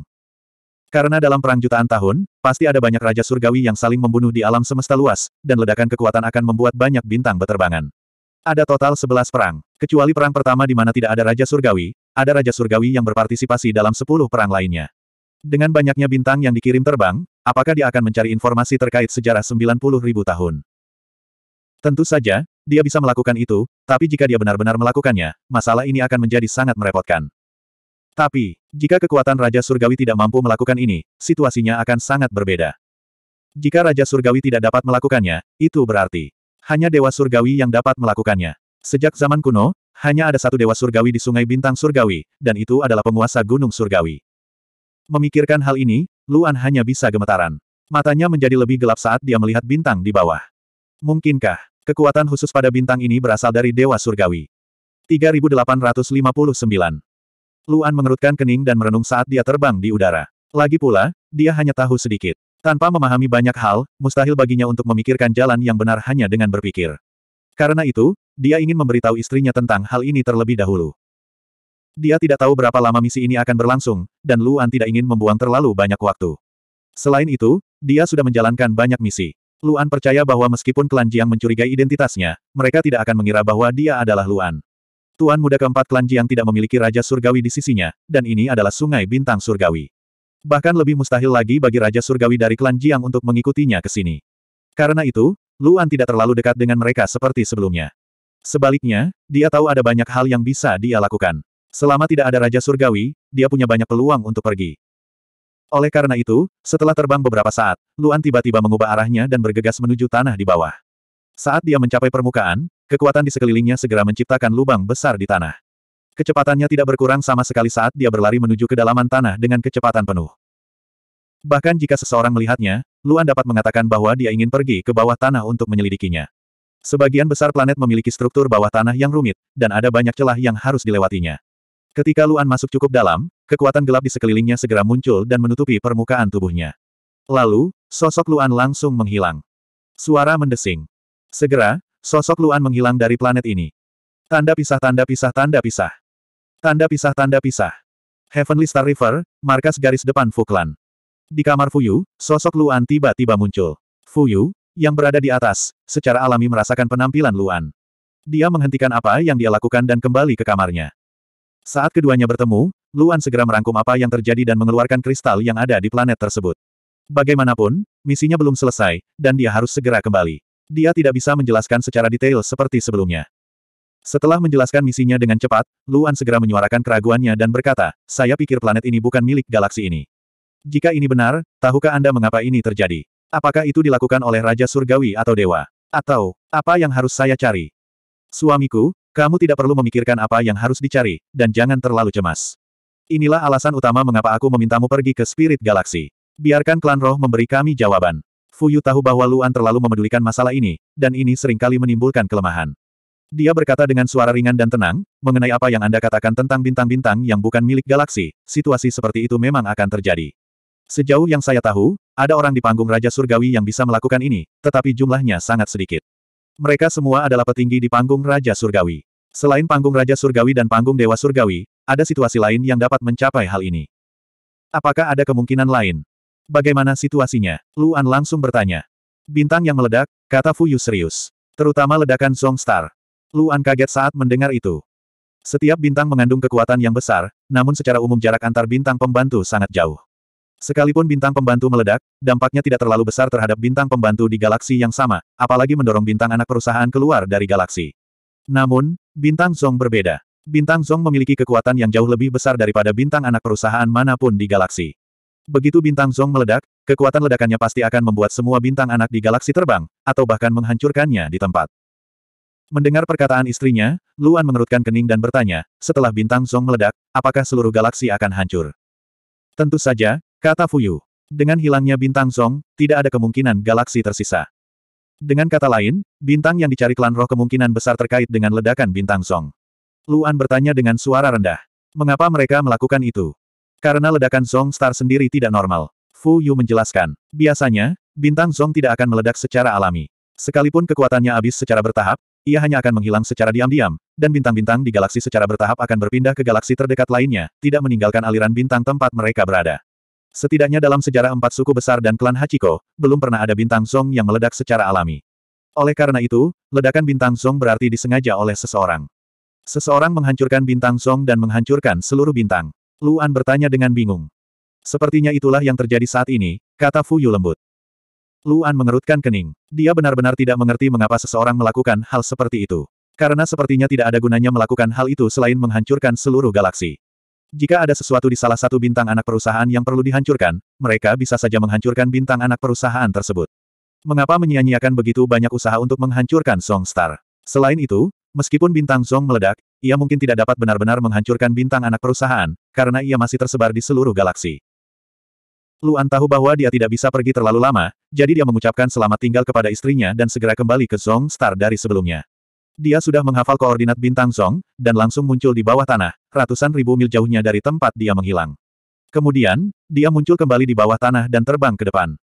Karena dalam perang jutaan tahun, pasti ada banyak Raja Surgawi yang saling membunuh di alam semesta luas, dan ledakan kekuatan akan membuat banyak bintang beterbangan. Ada total 11 perang, kecuali perang pertama di mana tidak ada Raja Surgawi, ada Raja Surgawi yang berpartisipasi dalam 10 perang lainnya. Dengan banyaknya bintang yang dikirim terbang, apakah dia akan mencari informasi terkait sejarah puluh ribu tahun? Tentu saja, dia bisa melakukan itu, tapi jika dia benar-benar melakukannya, masalah ini akan menjadi sangat merepotkan. Tapi, jika kekuatan Raja Surgawi tidak mampu melakukan ini, situasinya akan sangat berbeda. Jika Raja Surgawi tidak dapat melakukannya, itu berarti hanya Dewa Surgawi yang dapat melakukannya. Sejak zaman kuno, hanya ada satu Dewa Surgawi di Sungai Bintang Surgawi, dan itu adalah penguasa Gunung Surgawi. Memikirkan hal ini, Luan hanya bisa gemetaran. Matanya menjadi lebih gelap saat dia melihat bintang di bawah. Mungkinkah Kekuatan khusus pada bintang ini berasal dari Dewa Surgawi. 3859. Luan mengerutkan kening dan merenung saat dia terbang di udara. Lagi pula, dia hanya tahu sedikit. Tanpa memahami banyak hal, mustahil baginya untuk memikirkan jalan yang benar hanya dengan berpikir. Karena itu, dia ingin memberitahu istrinya tentang hal ini terlebih dahulu. Dia tidak tahu berapa lama misi ini akan berlangsung, dan Luan tidak ingin membuang terlalu banyak waktu. Selain itu, dia sudah menjalankan banyak misi. Luan percaya bahwa meskipun klan Jiang mencurigai identitasnya, mereka tidak akan mengira bahwa dia adalah Luan. Tuan muda keempat klan Jiang tidak memiliki Raja Surgawi di sisinya, dan ini adalah sungai bintang Surgawi. Bahkan lebih mustahil lagi bagi Raja Surgawi dari klan Jiang untuk mengikutinya ke sini. Karena itu, Luan tidak terlalu dekat dengan mereka seperti sebelumnya. Sebaliknya, dia tahu ada banyak hal yang bisa dia lakukan. Selama tidak ada Raja Surgawi, dia punya banyak peluang untuk pergi. Oleh karena itu, setelah terbang beberapa saat, Luan tiba-tiba mengubah arahnya dan bergegas menuju tanah di bawah. Saat dia mencapai permukaan, kekuatan di sekelilingnya segera menciptakan lubang besar di tanah. Kecepatannya tidak berkurang sama sekali saat dia berlari menuju kedalaman tanah dengan kecepatan penuh. Bahkan jika seseorang melihatnya, Luan dapat mengatakan bahwa dia ingin pergi ke bawah tanah untuk menyelidikinya. Sebagian besar planet memiliki struktur bawah tanah yang rumit, dan ada banyak celah yang harus dilewatinya. Ketika Luan masuk cukup dalam, kekuatan gelap di sekelilingnya segera muncul dan menutupi permukaan tubuhnya. Lalu, sosok Luan langsung menghilang. Suara mendesing. Segera, sosok Luan menghilang dari planet ini. Tanda pisah tanda pisah tanda pisah. Tanda pisah tanda pisah. Heavenly Star River, markas garis depan Fuklan. Di kamar Fuyu, sosok Luan tiba-tiba muncul. Fuyu, yang berada di atas, secara alami merasakan penampilan Luan. Dia menghentikan apa yang dia lakukan dan kembali ke kamarnya. Saat keduanya bertemu, Luan segera merangkum apa yang terjadi dan mengeluarkan kristal yang ada di planet tersebut. Bagaimanapun, misinya belum selesai, dan dia harus segera kembali. Dia tidak bisa menjelaskan secara detail seperti sebelumnya. Setelah menjelaskan misinya dengan cepat, Luan segera menyuarakan keraguannya dan berkata, saya pikir planet ini bukan milik galaksi ini. Jika ini benar, tahukah Anda mengapa ini terjadi? Apakah itu dilakukan oleh Raja Surgawi atau Dewa? Atau, apa yang harus saya cari? Suamiku, kamu tidak perlu memikirkan apa yang harus dicari, dan jangan terlalu cemas. Inilah alasan utama mengapa aku memintamu pergi ke Spirit Galaxy. Biarkan klan roh memberi kami jawaban. Fuyu tahu bahwa Luan terlalu memedulikan masalah ini, dan ini seringkali menimbulkan kelemahan. Dia berkata dengan suara ringan dan tenang, mengenai apa yang Anda katakan tentang bintang-bintang yang bukan milik galaksi, situasi seperti itu memang akan terjadi. Sejauh yang saya tahu, ada orang di panggung Raja Surgawi yang bisa melakukan ini, tetapi jumlahnya sangat sedikit. Mereka semua adalah petinggi di panggung Raja Surgawi. Selain panggung Raja Surgawi dan panggung Dewa Surgawi, ada situasi lain yang dapat mencapai hal ini. Apakah ada kemungkinan lain? Bagaimana situasinya? Luan langsung bertanya. Bintang yang meledak, kata Fuyu serius. Terutama ledakan Song Star. Luan kaget saat mendengar itu. Setiap bintang mengandung kekuatan yang besar, namun secara umum jarak antar bintang pembantu sangat jauh. Sekalipun bintang pembantu meledak, dampaknya tidak terlalu besar terhadap bintang pembantu di galaksi yang sama, apalagi mendorong bintang anak perusahaan keluar dari galaksi. Namun, bintang Zong berbeda. Bintang Zong memiliki kekuatan yang jauh lebih besar daripada bintang anak perusahaan manapun di galaksi. Begitu bintang Zong meledak, kekuatan ledakannya pasti akan membuat semua bintang anak di galaksi terbang, atau bahkan menghancurkannya di tempat. Mendengar perkataan istrinya, Luan mengerutkan kening dan bertanya, setelah bintang Zong meledak, apakah seluruh galaksi akan hancur? Tentu saja, Kata Fuyu. Dengan hilangnya bintang Zong, tidak ada kemungkinan galaksi tersisa. Dengan kata lain, bintang yang dicari klan roh kemungkinan besar terkait dengan ledakan bintang Zong. Luan bertanya dengan suara rendah. Mengapa mereka melakukan itu? Karena ledakan Zong Star sendiri tidak normal. Fu Yu menjelaskan. Biasanya, bintang Zong tidak akan meledak secara alami. Sekalipun kekuatannya habis secara bertahap, ia hanya akan menghilang secara diam-diam, dan bintang-bintang di galaksi secara bertahap akan berpindah ke galaksi terdekat lainnya, tidak meninggalkan aliran bintang tempat mereka berada. Setidaknya dalam sejarah empat suku besar dan klan Hachiko, belum pernah ada bintang Song yang meledak secara alami. Oleh karena itu, ledakan bintang Song berarti disengaja oleh seseorang. Seseorang menghancurkan bintang Song dan menghancurkan seluruh bintang. Luan bertanya dengan bingung. Sepertinya itulah yang terjadi saat ini, kata Fuyu lembut. Luan mengerutkan kening. Dia benar-benar tidak mengerti mengapa seseorang melakukan hal seperti itu. Karena sepertinya tidak ada gunanya melakukan hal itu selain menghancurkan seluruh galaksi. Jika ada sesuatu di salah satu bintang anak perusahaan yang perlu dihancurkan, mereka bisa saja menghancurkan bintang anak perusahaan tersebut. Mengapa menyia-nyiakan begitu banyak usaha untuk menghancurkan Song Star? Selain itu, meskipun bintang Song meledak, ia mungkin tidak dapat benar-benar menghancurkan bintang anak perusahaan, karena ia masih tersebar di seluruh galaksi. Luan tahu bahwa dia tidak bisa pergi terlalu lama, jadi dia mengucapkan selamat tinggal kepada istrinya dan segera kembali ke Song Star dari sebelumnya. Dia sudah menghafal koordinat bintang Zong, dan langsung muncul di bawah tanah, ratusan ribu mil jauhnya dari tempat dia menghilang. Kemudian, dia muncul kembali di bawah tanah dan terbang ke depan.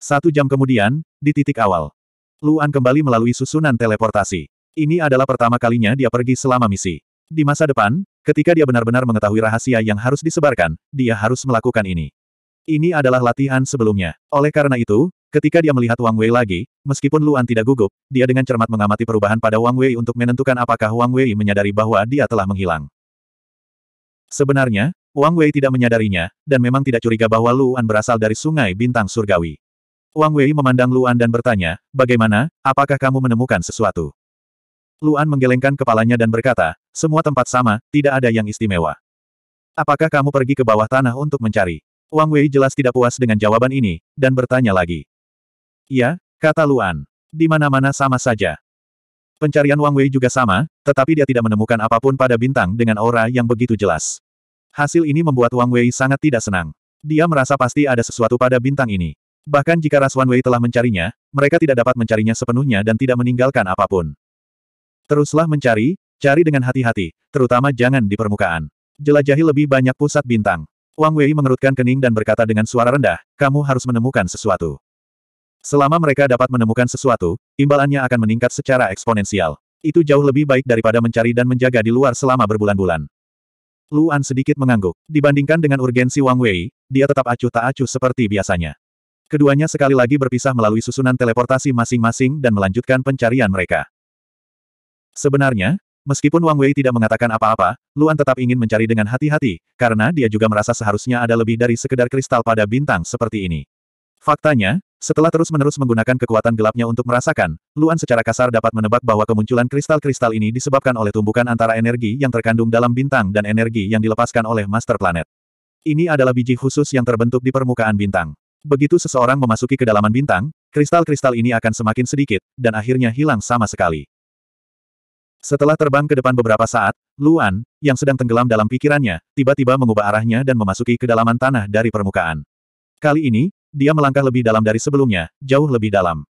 Satu jam kemudian, di titik awal, Luan kembali melalui susunan teleportasi. Ini adalah pertama kalinya dia pergi selama misi. Di masa depan, ketika dia benar-benar mengetahui rahasia yang harus disebarkan, dia harus melakukan ini. Ini adalah latihan sebelumnya. Oleh karena itu, Ketika dia melihat Wang Wei lagi, meskipun Luan tidak gugup, dia dengan cermat mengamati perubahan pada Wang Wei untuk menentukan apakah Wang Wei menyadari bahwa dia telah menghilang. Sebenarnya, Wang Wei tidak menyadarinya, dan memang tidak curiga bahwa Luan berasal dari sungai bintang surgawi. Wang Wei memandang Luan dan bertanya, bagaimana, apakah kamu menemukan sesuatu? Luan menggelengkan kepalanya dan berkata, semua tempat sama, tidak ada yang istimewa. Apakah kamu pergi ke bawah tanah untuk mencari? Wang Wei jelas tidak puas dengan jawaban ini, dan bertanya lagi. Iya, kata Luan. Di mana-mana sama saja. Pencarian Wang Wei juga sama, tetapi dia tidak menemukan apapun pada bintang dengan aura yang begitu jelas. Hasil ini membuat Wang Wei sangat tidak senang. Dia merasa pasti ada sesuatu pada bintang ini. Bahkan jika Ras Wan Wei telah mencarinya, mereka tidak dapat mencarinya sepenuhnya dan tidak meninggalkan apapun. Teruslah mencari, cari dengan hati-hati, terutama jangan di permukaan. Jelajahi lebih banyak pusat bintang. Wang Wei mengerutkan kening dan berkata dengan suara rendah, kamu harus menemukan sesuatu. Selama mereka dapat menemukan sesuatu, imbalannya akan meningkat secara eksponensial. Itu jauh lebih baik daripada mencari dan menjaga di luar selama berbulan-bulan. Luan sedikit mengangguk. Dibandingkan dengan urgensi Wang Wei, dia tetap acuh tak acuh seperti biasanya. Keduanya sekali lagi berpisah melalui susunan teleportasi masing-masing dan melanjutkan pencarian mereka. Sebenarnya, meskipun Wang Wei tidak mengatakan apa-apa, Luan tetap ingin mencari dengan hati-hati, karena dia juga merasa seharusnya ada lebih dari sekedar kristal pada bintang seperti ini. Faktanya, setelah terus-menerus menggunakan kekuatan gelapnya untuk merasakan, Luan secara kasar dapat menebak bahwa kemunculan kristal-kristal ini disebabkan oleh tumbukan antara energi yang terkandung dalam bintang dan energi yang dilepaskan oleh Master Planet. Ini adalah biji khusus yang terbentuk di permukaan bintang. Begitu seseorang memasuki kedalaman bintang, kristal-kristal ini akan semakin sedikit, dan akhirnya hilang sama sekali. Setelah terbang ke depan beberapa saat, Luan, yang sedang tenggelam dalam pikirannya, tiba-tiba mengubah arahnya dan memasuki kedalaman tanah dari permukaan. Kali ini, dia melangkah lebih dalam dari sebelumnya, jauh lebih dalam.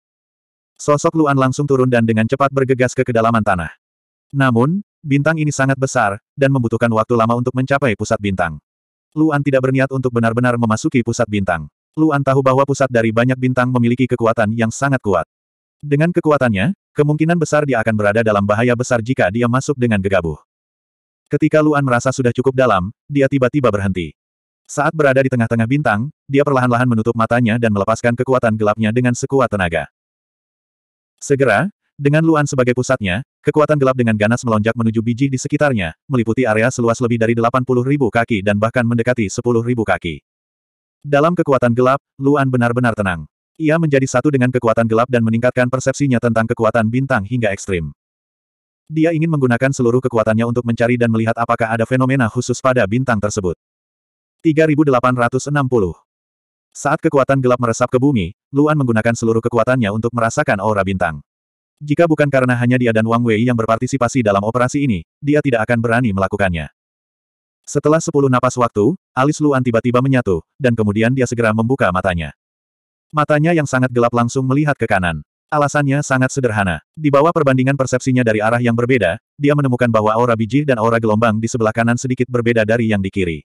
Sosok Luan langsung turun dan dengan cepat bergegas ke kedalaman tanah. Namun, bintang ini sangat besar, dan membutuhkan waktu lama untuk mencapai pusat bintang. Luan tidak berniat untuk benar-benar memasuki pusat bintang. Luan tahu bahwa pusat dari banyak bintang memiliki kekuatan yang sangat kuat. Dengan kekuatannya, kemungkinan besar dia akan berada dalam bahaya besar jika dia masuk dengan gegabah. Ketika Luan merasa sudah cukup dalam, dia tiba-tiba berhenti. Saat berada di tengah-tengah bintang, dia perlahan-lahan menutup matanya dan melepaskan kekuatan gelapnya dengan sekuat tenaga. Segera, dengan Luan sebagai pusatnya, kekuatan gelap dengan ganas melonjak menuju biji di sekitarnya, meliputi area seluas lebih dari ribu kaki dan bahkan mendekati ribu kaki. Dalam kekuatan gelap, Luan benar-benar tenang. Ia menjadi satu dengan kekuatan gelap dan meningkatkan persepsinya tentang kekuatan bintang hingga ekstrim. Dia ingin menggunakan seluruh kekuatannya untuk mencari dan melihat apakah ada fenomena khusus pada bintang tersebut. 3860. Saat kekuatan gelap meresap ke bumi, Luan menggunakan seluruh kekuatannya untuk merasakan aura bintang. Jika bukan karena hanya dia dan Wang Wei yang berpartisipasi dalam operasi ini, dia tidak akan berani melakukannya. Setelah sepuluh napas waktu, alis Luan tiba-tiba menyatu, dan kemudian dia segera membuka matanya. Matanya yang sangat gelap langsung melihat ke kanan. Alasannya sangat sederhana. Di bawah perbandingan persepsinya dari arah yang berbeda, dia menemukan bahwa aura biji dan aura gelombang di sebelah kanan sedikit berbeda dari yang di kiri.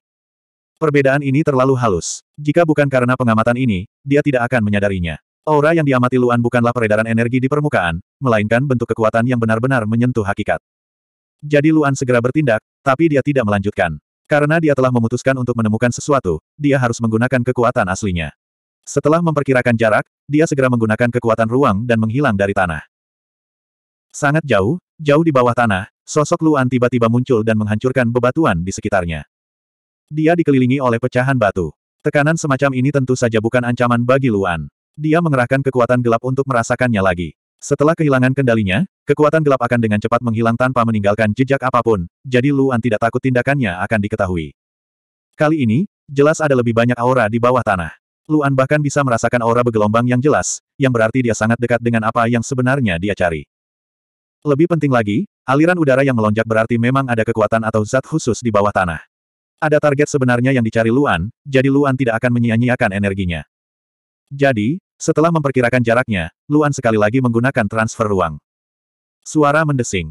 Perbedaan ini terlalu halus. Jika bukan karena pengamatan ini, dia tidak akan menyadarinya. Aura yang diamati Luan bukanlah peredaran energi di permukaan, melainkan bentuk kekuatan yang benar-benar menyentuh hakikat. Jadi Luan segera bertindak, tapi dia tidak melanjutkan. Karena dia telah memutuskan untuk menemukan sesuatu, dia harus menggunakan kekuatan aslinya. Setelah memperkirakan jarak, dia segera menggunakan kekuatan ruang dan menghilang dari tanah. Sangat jauh, jauh di bawah tanah, sosok Luan tiba-tiba muncul dan menghancurkan bebatuan di sekitarnya. Dia dikelilingi oleh pecahan batu. Tekanan semacam ini tentu saja bukan ancaman bagi Luan. Dia mengerahkan kekuatan gelap untuk merasakannya lagi. Setelah kehilangan kendalinya, kekuatan gelap akan dengan cepat menghilang tanpa meninggalkan jejak apapun, jadi Luan tidak takut tindakannya akan diketahui. Kali ini, jelas ada lebih banyak aura di bawah tanah. Luan bahkan bisa merasakan aura bergelombang yang jelas, yang berarti dia sangat dekat dengan apa yang sebenarnya dia cari. Lebih penting lagi, aliran udara yang melonjak berarti memang ada kekuatan atau zat khusus di bawah tanah. Ada target sebenarnya yang dicari Luan, jadi Luan tidak akan menyia-nyiakan energinya. Jadi, setelah memperkirakan jaraknya, Luan sekali lagi menggunakan transfer ruang. Suara mendesing.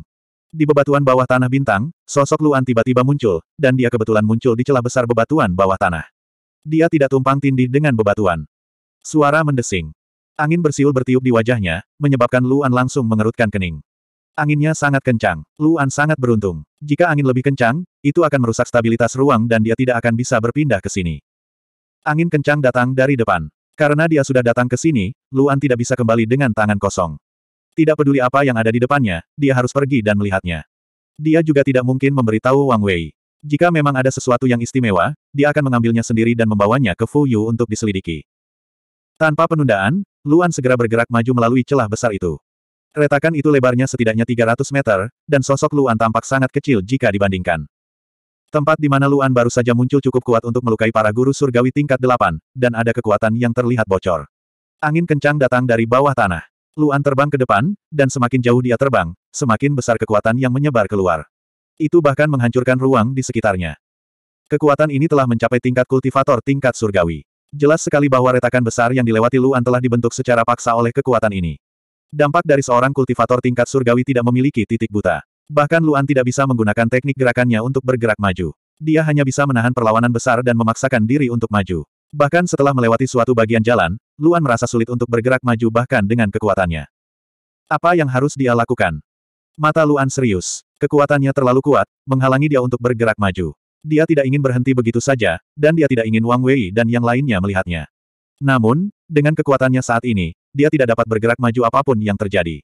Di bebatuan bawah tanah bintang, sosok Luan tiba-tiba muncul, dan dia kebetulan muncul di celah besar bebatuan bawah tanah. Dia tidak tumpang tindih dengan bebatuan. Suara mendesing. Angin bersiul bertiup di wajahnya, menyebabkan Luan langsung mengerutkan kening. Anginnya sangat kencang. Luan sangat beruntung. Jika angin lebih kencang, itu akan merusak stabilitas ruang dan dia tidak akan bisa berpindah ke sini. Angin kencang datang dari depan. Karena dia sudah datang ke sini, Luan tidak bisa kembali dengan tangan kosong. Tidak peduli apa yang ada di depannya, dia harus pergi dan melihatnya. Dia juga tidak mungkin memberitahu Wang Wei. Jika memang ada sesuatu yang istimewa, dia akan mengambilnya sendiri dan membawanya ke Fu Yu untuk diselidiki. Tanpa penundaan, Luan segera bergerak maju melalui celah besar itu. Retakan itu lebarnya setidaknya 300 meter, dan sosok Luan tampak sangat kecil jika dibandingkan. Tempat di mana Luan baru saja muncul cukup kuat untuk melukai para guru surgawi tingkat delapan, dan ada kekuatan yang terlihat bocor. Angin kencang datang dari bawah tanah. Luan terbang ke depan, dan semakin jauh dia terbang, semakin besar kekuatan yang menyebar keluar. Itu bahkan menghancurkan ruang di sekitarnya. Kekuatan ini telah mencapai tingkat kultivator tingkat surgawi. Jelas sekali bahwa retakan besar yang dilewati Luan telah dibentuk secara paksa oleh kekuatan ini. Dampak dari seorang kultivator tingkat surgawi tidak memiliki titik buta. Bahkan Luan tidak bisa menggunakan teknik gerakannya untuk bergerak maju. Dia hanya bisa menahan perlawanan besar dan memaksakan diri untuk maju. Bahkan setelah melewati suatu bagian jalan, Luan merasa sulit untuk bergerak maju bahkan dengan kekuatannya. Apa yang harus dia lakukan? Mata Luan serius. Kekuatannya terlalu kuat, menghalangi dia untuk bergerak maju. Dia tidak ingin berhenti begitu saja, dan dia tidak ingin Wang Wei dan yang lainnya melihatnya. Namun, dengan kekuatannya saat ini, dia tidak dapat bergerak maju apapun yang terjadi.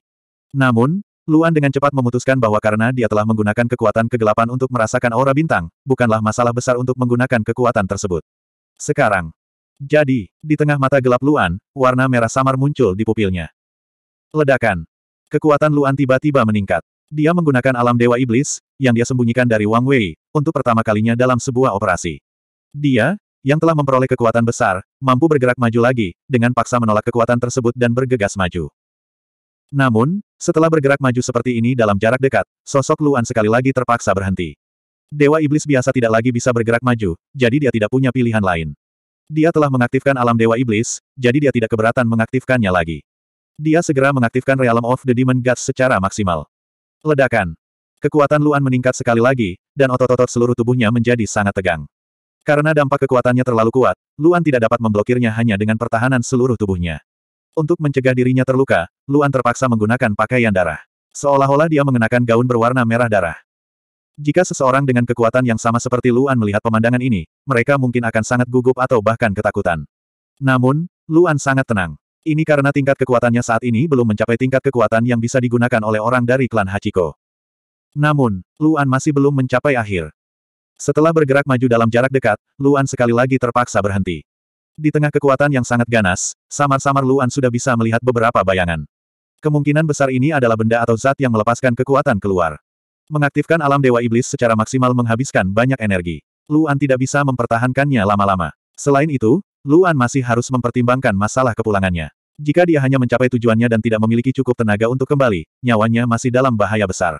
Namun, Luan dengan cepat memutuskan bahwa karena dia telah menggunakan kekuatan kegelapan untuk merasakan aura bintang, bukanlah masalah besar untuk menggunakan kekuatan tersebut. Sekarang. Jadi, di tengah mata gelap Luan, warna merah samar muncul di pupilnya. Ledakan. Kekuatan Luan tiba-tiba meningkat. Dia menggunakan alam Dewa Iblis, yang dia sembunyikan dari Wang Wei, untuk pertama kalinya dalam sebuah operasi. Dia, yang telah memperoleh kekuatan besar, mampu bergerak maju lagi, dengan paksa menolak kekuatan tersebut dan bergegas maju. Namun, setelah bergerak maju seperti ini dalam jarak dekat, sosok Luan sekali lagi terpaksa berhenti. Dewa Iblis biasa tidak lagi bisa bergerak maju, jadi dia tidak punya pilihan lain. Dia telah mengaktifkan alam Dewa Iblis, jadi dia tidak keberatan mengaktifkannya lagi. Dia segera mengaktifkan Realm of the Demon Gods secara maksimal. Ledakan. Kekuatan Luan meningkat sekali lagi, dan otot-otot seluruh tubuhnya menjadi sangat tegang. Karena dampak kekuatannya terlalu kuat, Luan tidak dapat memblokirnya hanya dengan pertahanan seluruh tubuhnya. Untuk mencegah dirinya terluka, Luan terpaksa menggunakan pakaian darah. Seolah-olah dia mengenakan gaun berwarna merah darah. Jika seseorang dengan kekuatan yang sama seperti Luan melihat pemandangan ini, mereka mungkin akan sangat gugup atau bahkan ketakutan. Namun, Luan sangat tenang. Ini karena tingkat kekuatannya saat ini belum mencapai tingkat kekuatan yang bisa digunakan oleh orang dari klan Hachiko. Namun, Luan masih belum mencapai akhir. Setelah bergerak maju dalam jarak dekat, Luan sekali lagi terpaksa berhenti. Di tengah kekuatan yang sangat ganas, samar-samar Luan sudah bisa melihat beberapa bayangan. Kemungkinan besar ini adalah benda atau zat yang melepaskan kekuatan keluar. Mengaktifkan alam Dewa Iblis secara maksimal menghabiskan banyak energi. Luan tidak bisa mempertahankannya lama-lama. Selain itu, Luan masih harus mempertimbangkan masalah kepulangannya. Jika dia hanya mencapai tujuannya dan tidak memiliki cukup tenaga untuk kembali, nyawanya masih dalam bahaya besar.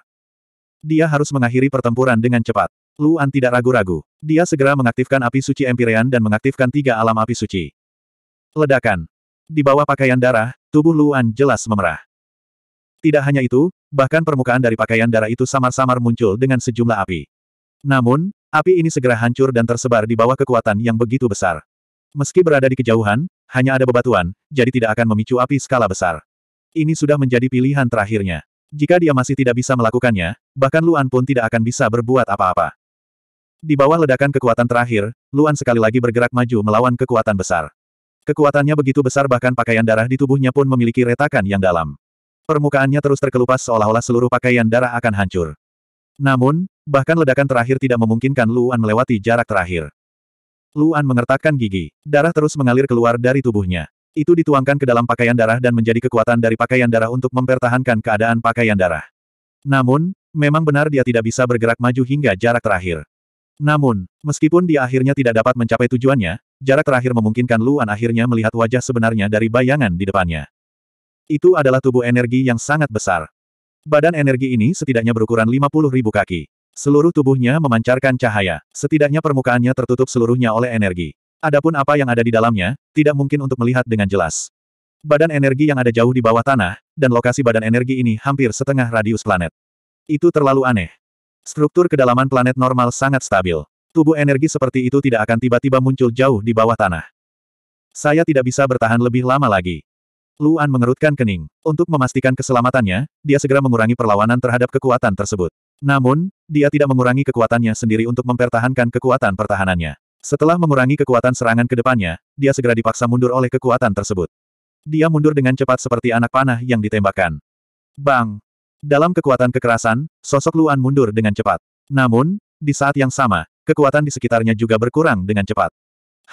Dia harus mengakhiri pertempuran dengan cepat. Luan tidak ragu-ragu. Dia segera mengaktifkan api suci Empyrean dan mengaktifkan tiga alam api suci. Ledakan. Di bawah pakaian darah, tubuh Luan jelas memerah. Tidak hanya itu, bahkan permukaan dari pakaian darah itu samar-samar muncul dengan sejumlah api. Namun, api ini segera hancur dan tersebar di bawah kekuatan yang begitu besar. Meski berada di kejauhan, hanya ada bebatuan, jadi tidak akan memicu api skala besar. Ini sudah menjadi pilihan terakhirnya. Jika dia masih tidak bisa melakukannya, bahkan Luan pun tidak akan bisa berbuat apa-apa. Di bawah ledakan kekuatan terakhir, Luan sekali lagi bergerak maju melawan kekuatan besar. Kekuatannya begitu besar bahkan pakaian darah di tubuhnya pun memiliki retakan yang dalam. Permukaannya terus terkelupas seolah-olah seluruh pakaian darah akan hancur. Namun, bahkan ledakan terakhir tidak memungkinkan Luan melewati jarak terakhir. Luan mengertakkan gigi, darah terus mengalir keluar dari tubuhnya. Itu dituangkan ke dalam pakaian darah dan menjadi kekuatan dari pakaian darah untuk mempertahankan keadaan pakaian darah. Namun, memang benar dia tidak bisa bergerak maju hingga jarak terakhir. Namun, meskipun dia akhirnya tidak dapat mencapai tujuannya, jarak terakhir memungkinkan Luan akhirnya melihat wajah sebenarnya dari bayangan di depannya. Itu adalah tubuh energi yang sangat besar. Badan energi ini setidaknya berukuran 50 ribu kaki. Seluruh tubuhnya memancarkan cahaya, setidaknya permukaannya tertutup seluruhnya oleh energi. Adapun apa yang ada di dalamnya, tidak mungkin untuk melihat dengan jelas. Badan energi yang ada jauh di bawah tanah, dan lokasi badan energi ini hampir setengah radius planet. Itu terlalu aneh. Struktur kedalaman planet normal sangat stabil. Tubuh energi seperti itu tidak akan tiba-tiba muncul jauh di bawah tanah. Saya tidak bisa bertahan lebih lama lagi. Luan mengerutkan kening. Untuk memastikan keselamatannya, dia segera mengurangi perlawanan terhadap kekuatan tersebut. Namun, dia tidak mengurangi kekuatannya sendiri untuk mempertahankan kekuatan pertahanannya. Setelah mengurangi kekuatan serangan ke depannya, dia segera dipaksa mundur oleh kekuatan tersebut. Dia mundur dengan cepat seperti anak panah yang ditembakkan. Bang! Dalam kekuatan kekerasan, sosok Luan mundur dengan cepat. Namun, di saat yang sama, kekuatan di sekitarnya juga berkurang dengan cepat.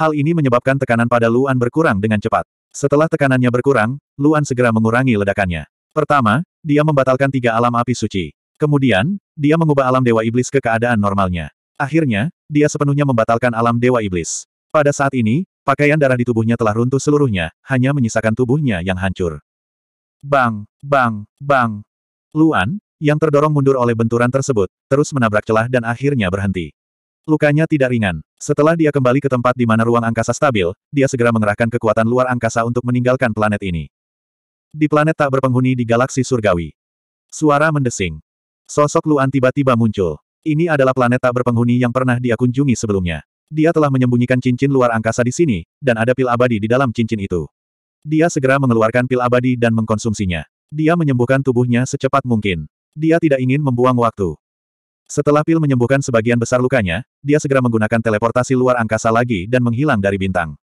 Hal ini menyebabkan tekanan pada Luan berkurang dengan cepat. Setelah tekanannya berkurang, Luan segera mengurangi ledakannya. Pertama, dia membatalkan tiga alam api suci. Kemudian, dia mengubah alam Dewa Iblis ke keadaan normalnya. Akhirnya, dia sepenuhnya membatalkan alam Dewa Iblis. Pada saat ini, pakaian darah di tubuhnya telah runtuh seluruhnya, hanya menyisakan tubuhnya yang hancur. Bang, bang, bang. Luan, yang terdorong mundur oleh benturan tersebut, terus menabrak celah dan akhirnya berhenti. Lukanya tidak ringan. Setelah dia kembali ke tempat di mana ruang angkasa stabil, dia segera mengerahkan kekuatan luar angkasa untuk meninggalkan planet ini. Di planet tak berpenghuni di galaksi surgawi. Suara mendesing. Sosok Luan tiba-tiba muncul. Ini adalah planet tak berpenghuni yang pernah dia kunjungi sebelumnya. Dia telah menyembunyikan cincin luar angkasa di sini, dan ada pil abadi di dalam cincin itu. Dia segera mengeluarkan pil abadi dan mengkonsumsinya. Dia menyembuhkan tubuhnya secepat mungkin. Dia tidak ingin membuang waktu. Setelah pil menyembuhkan sebagian besar lukanya, dia segera menggunakan teleportasi luar angkasa lagi dan menghilang dari bintang.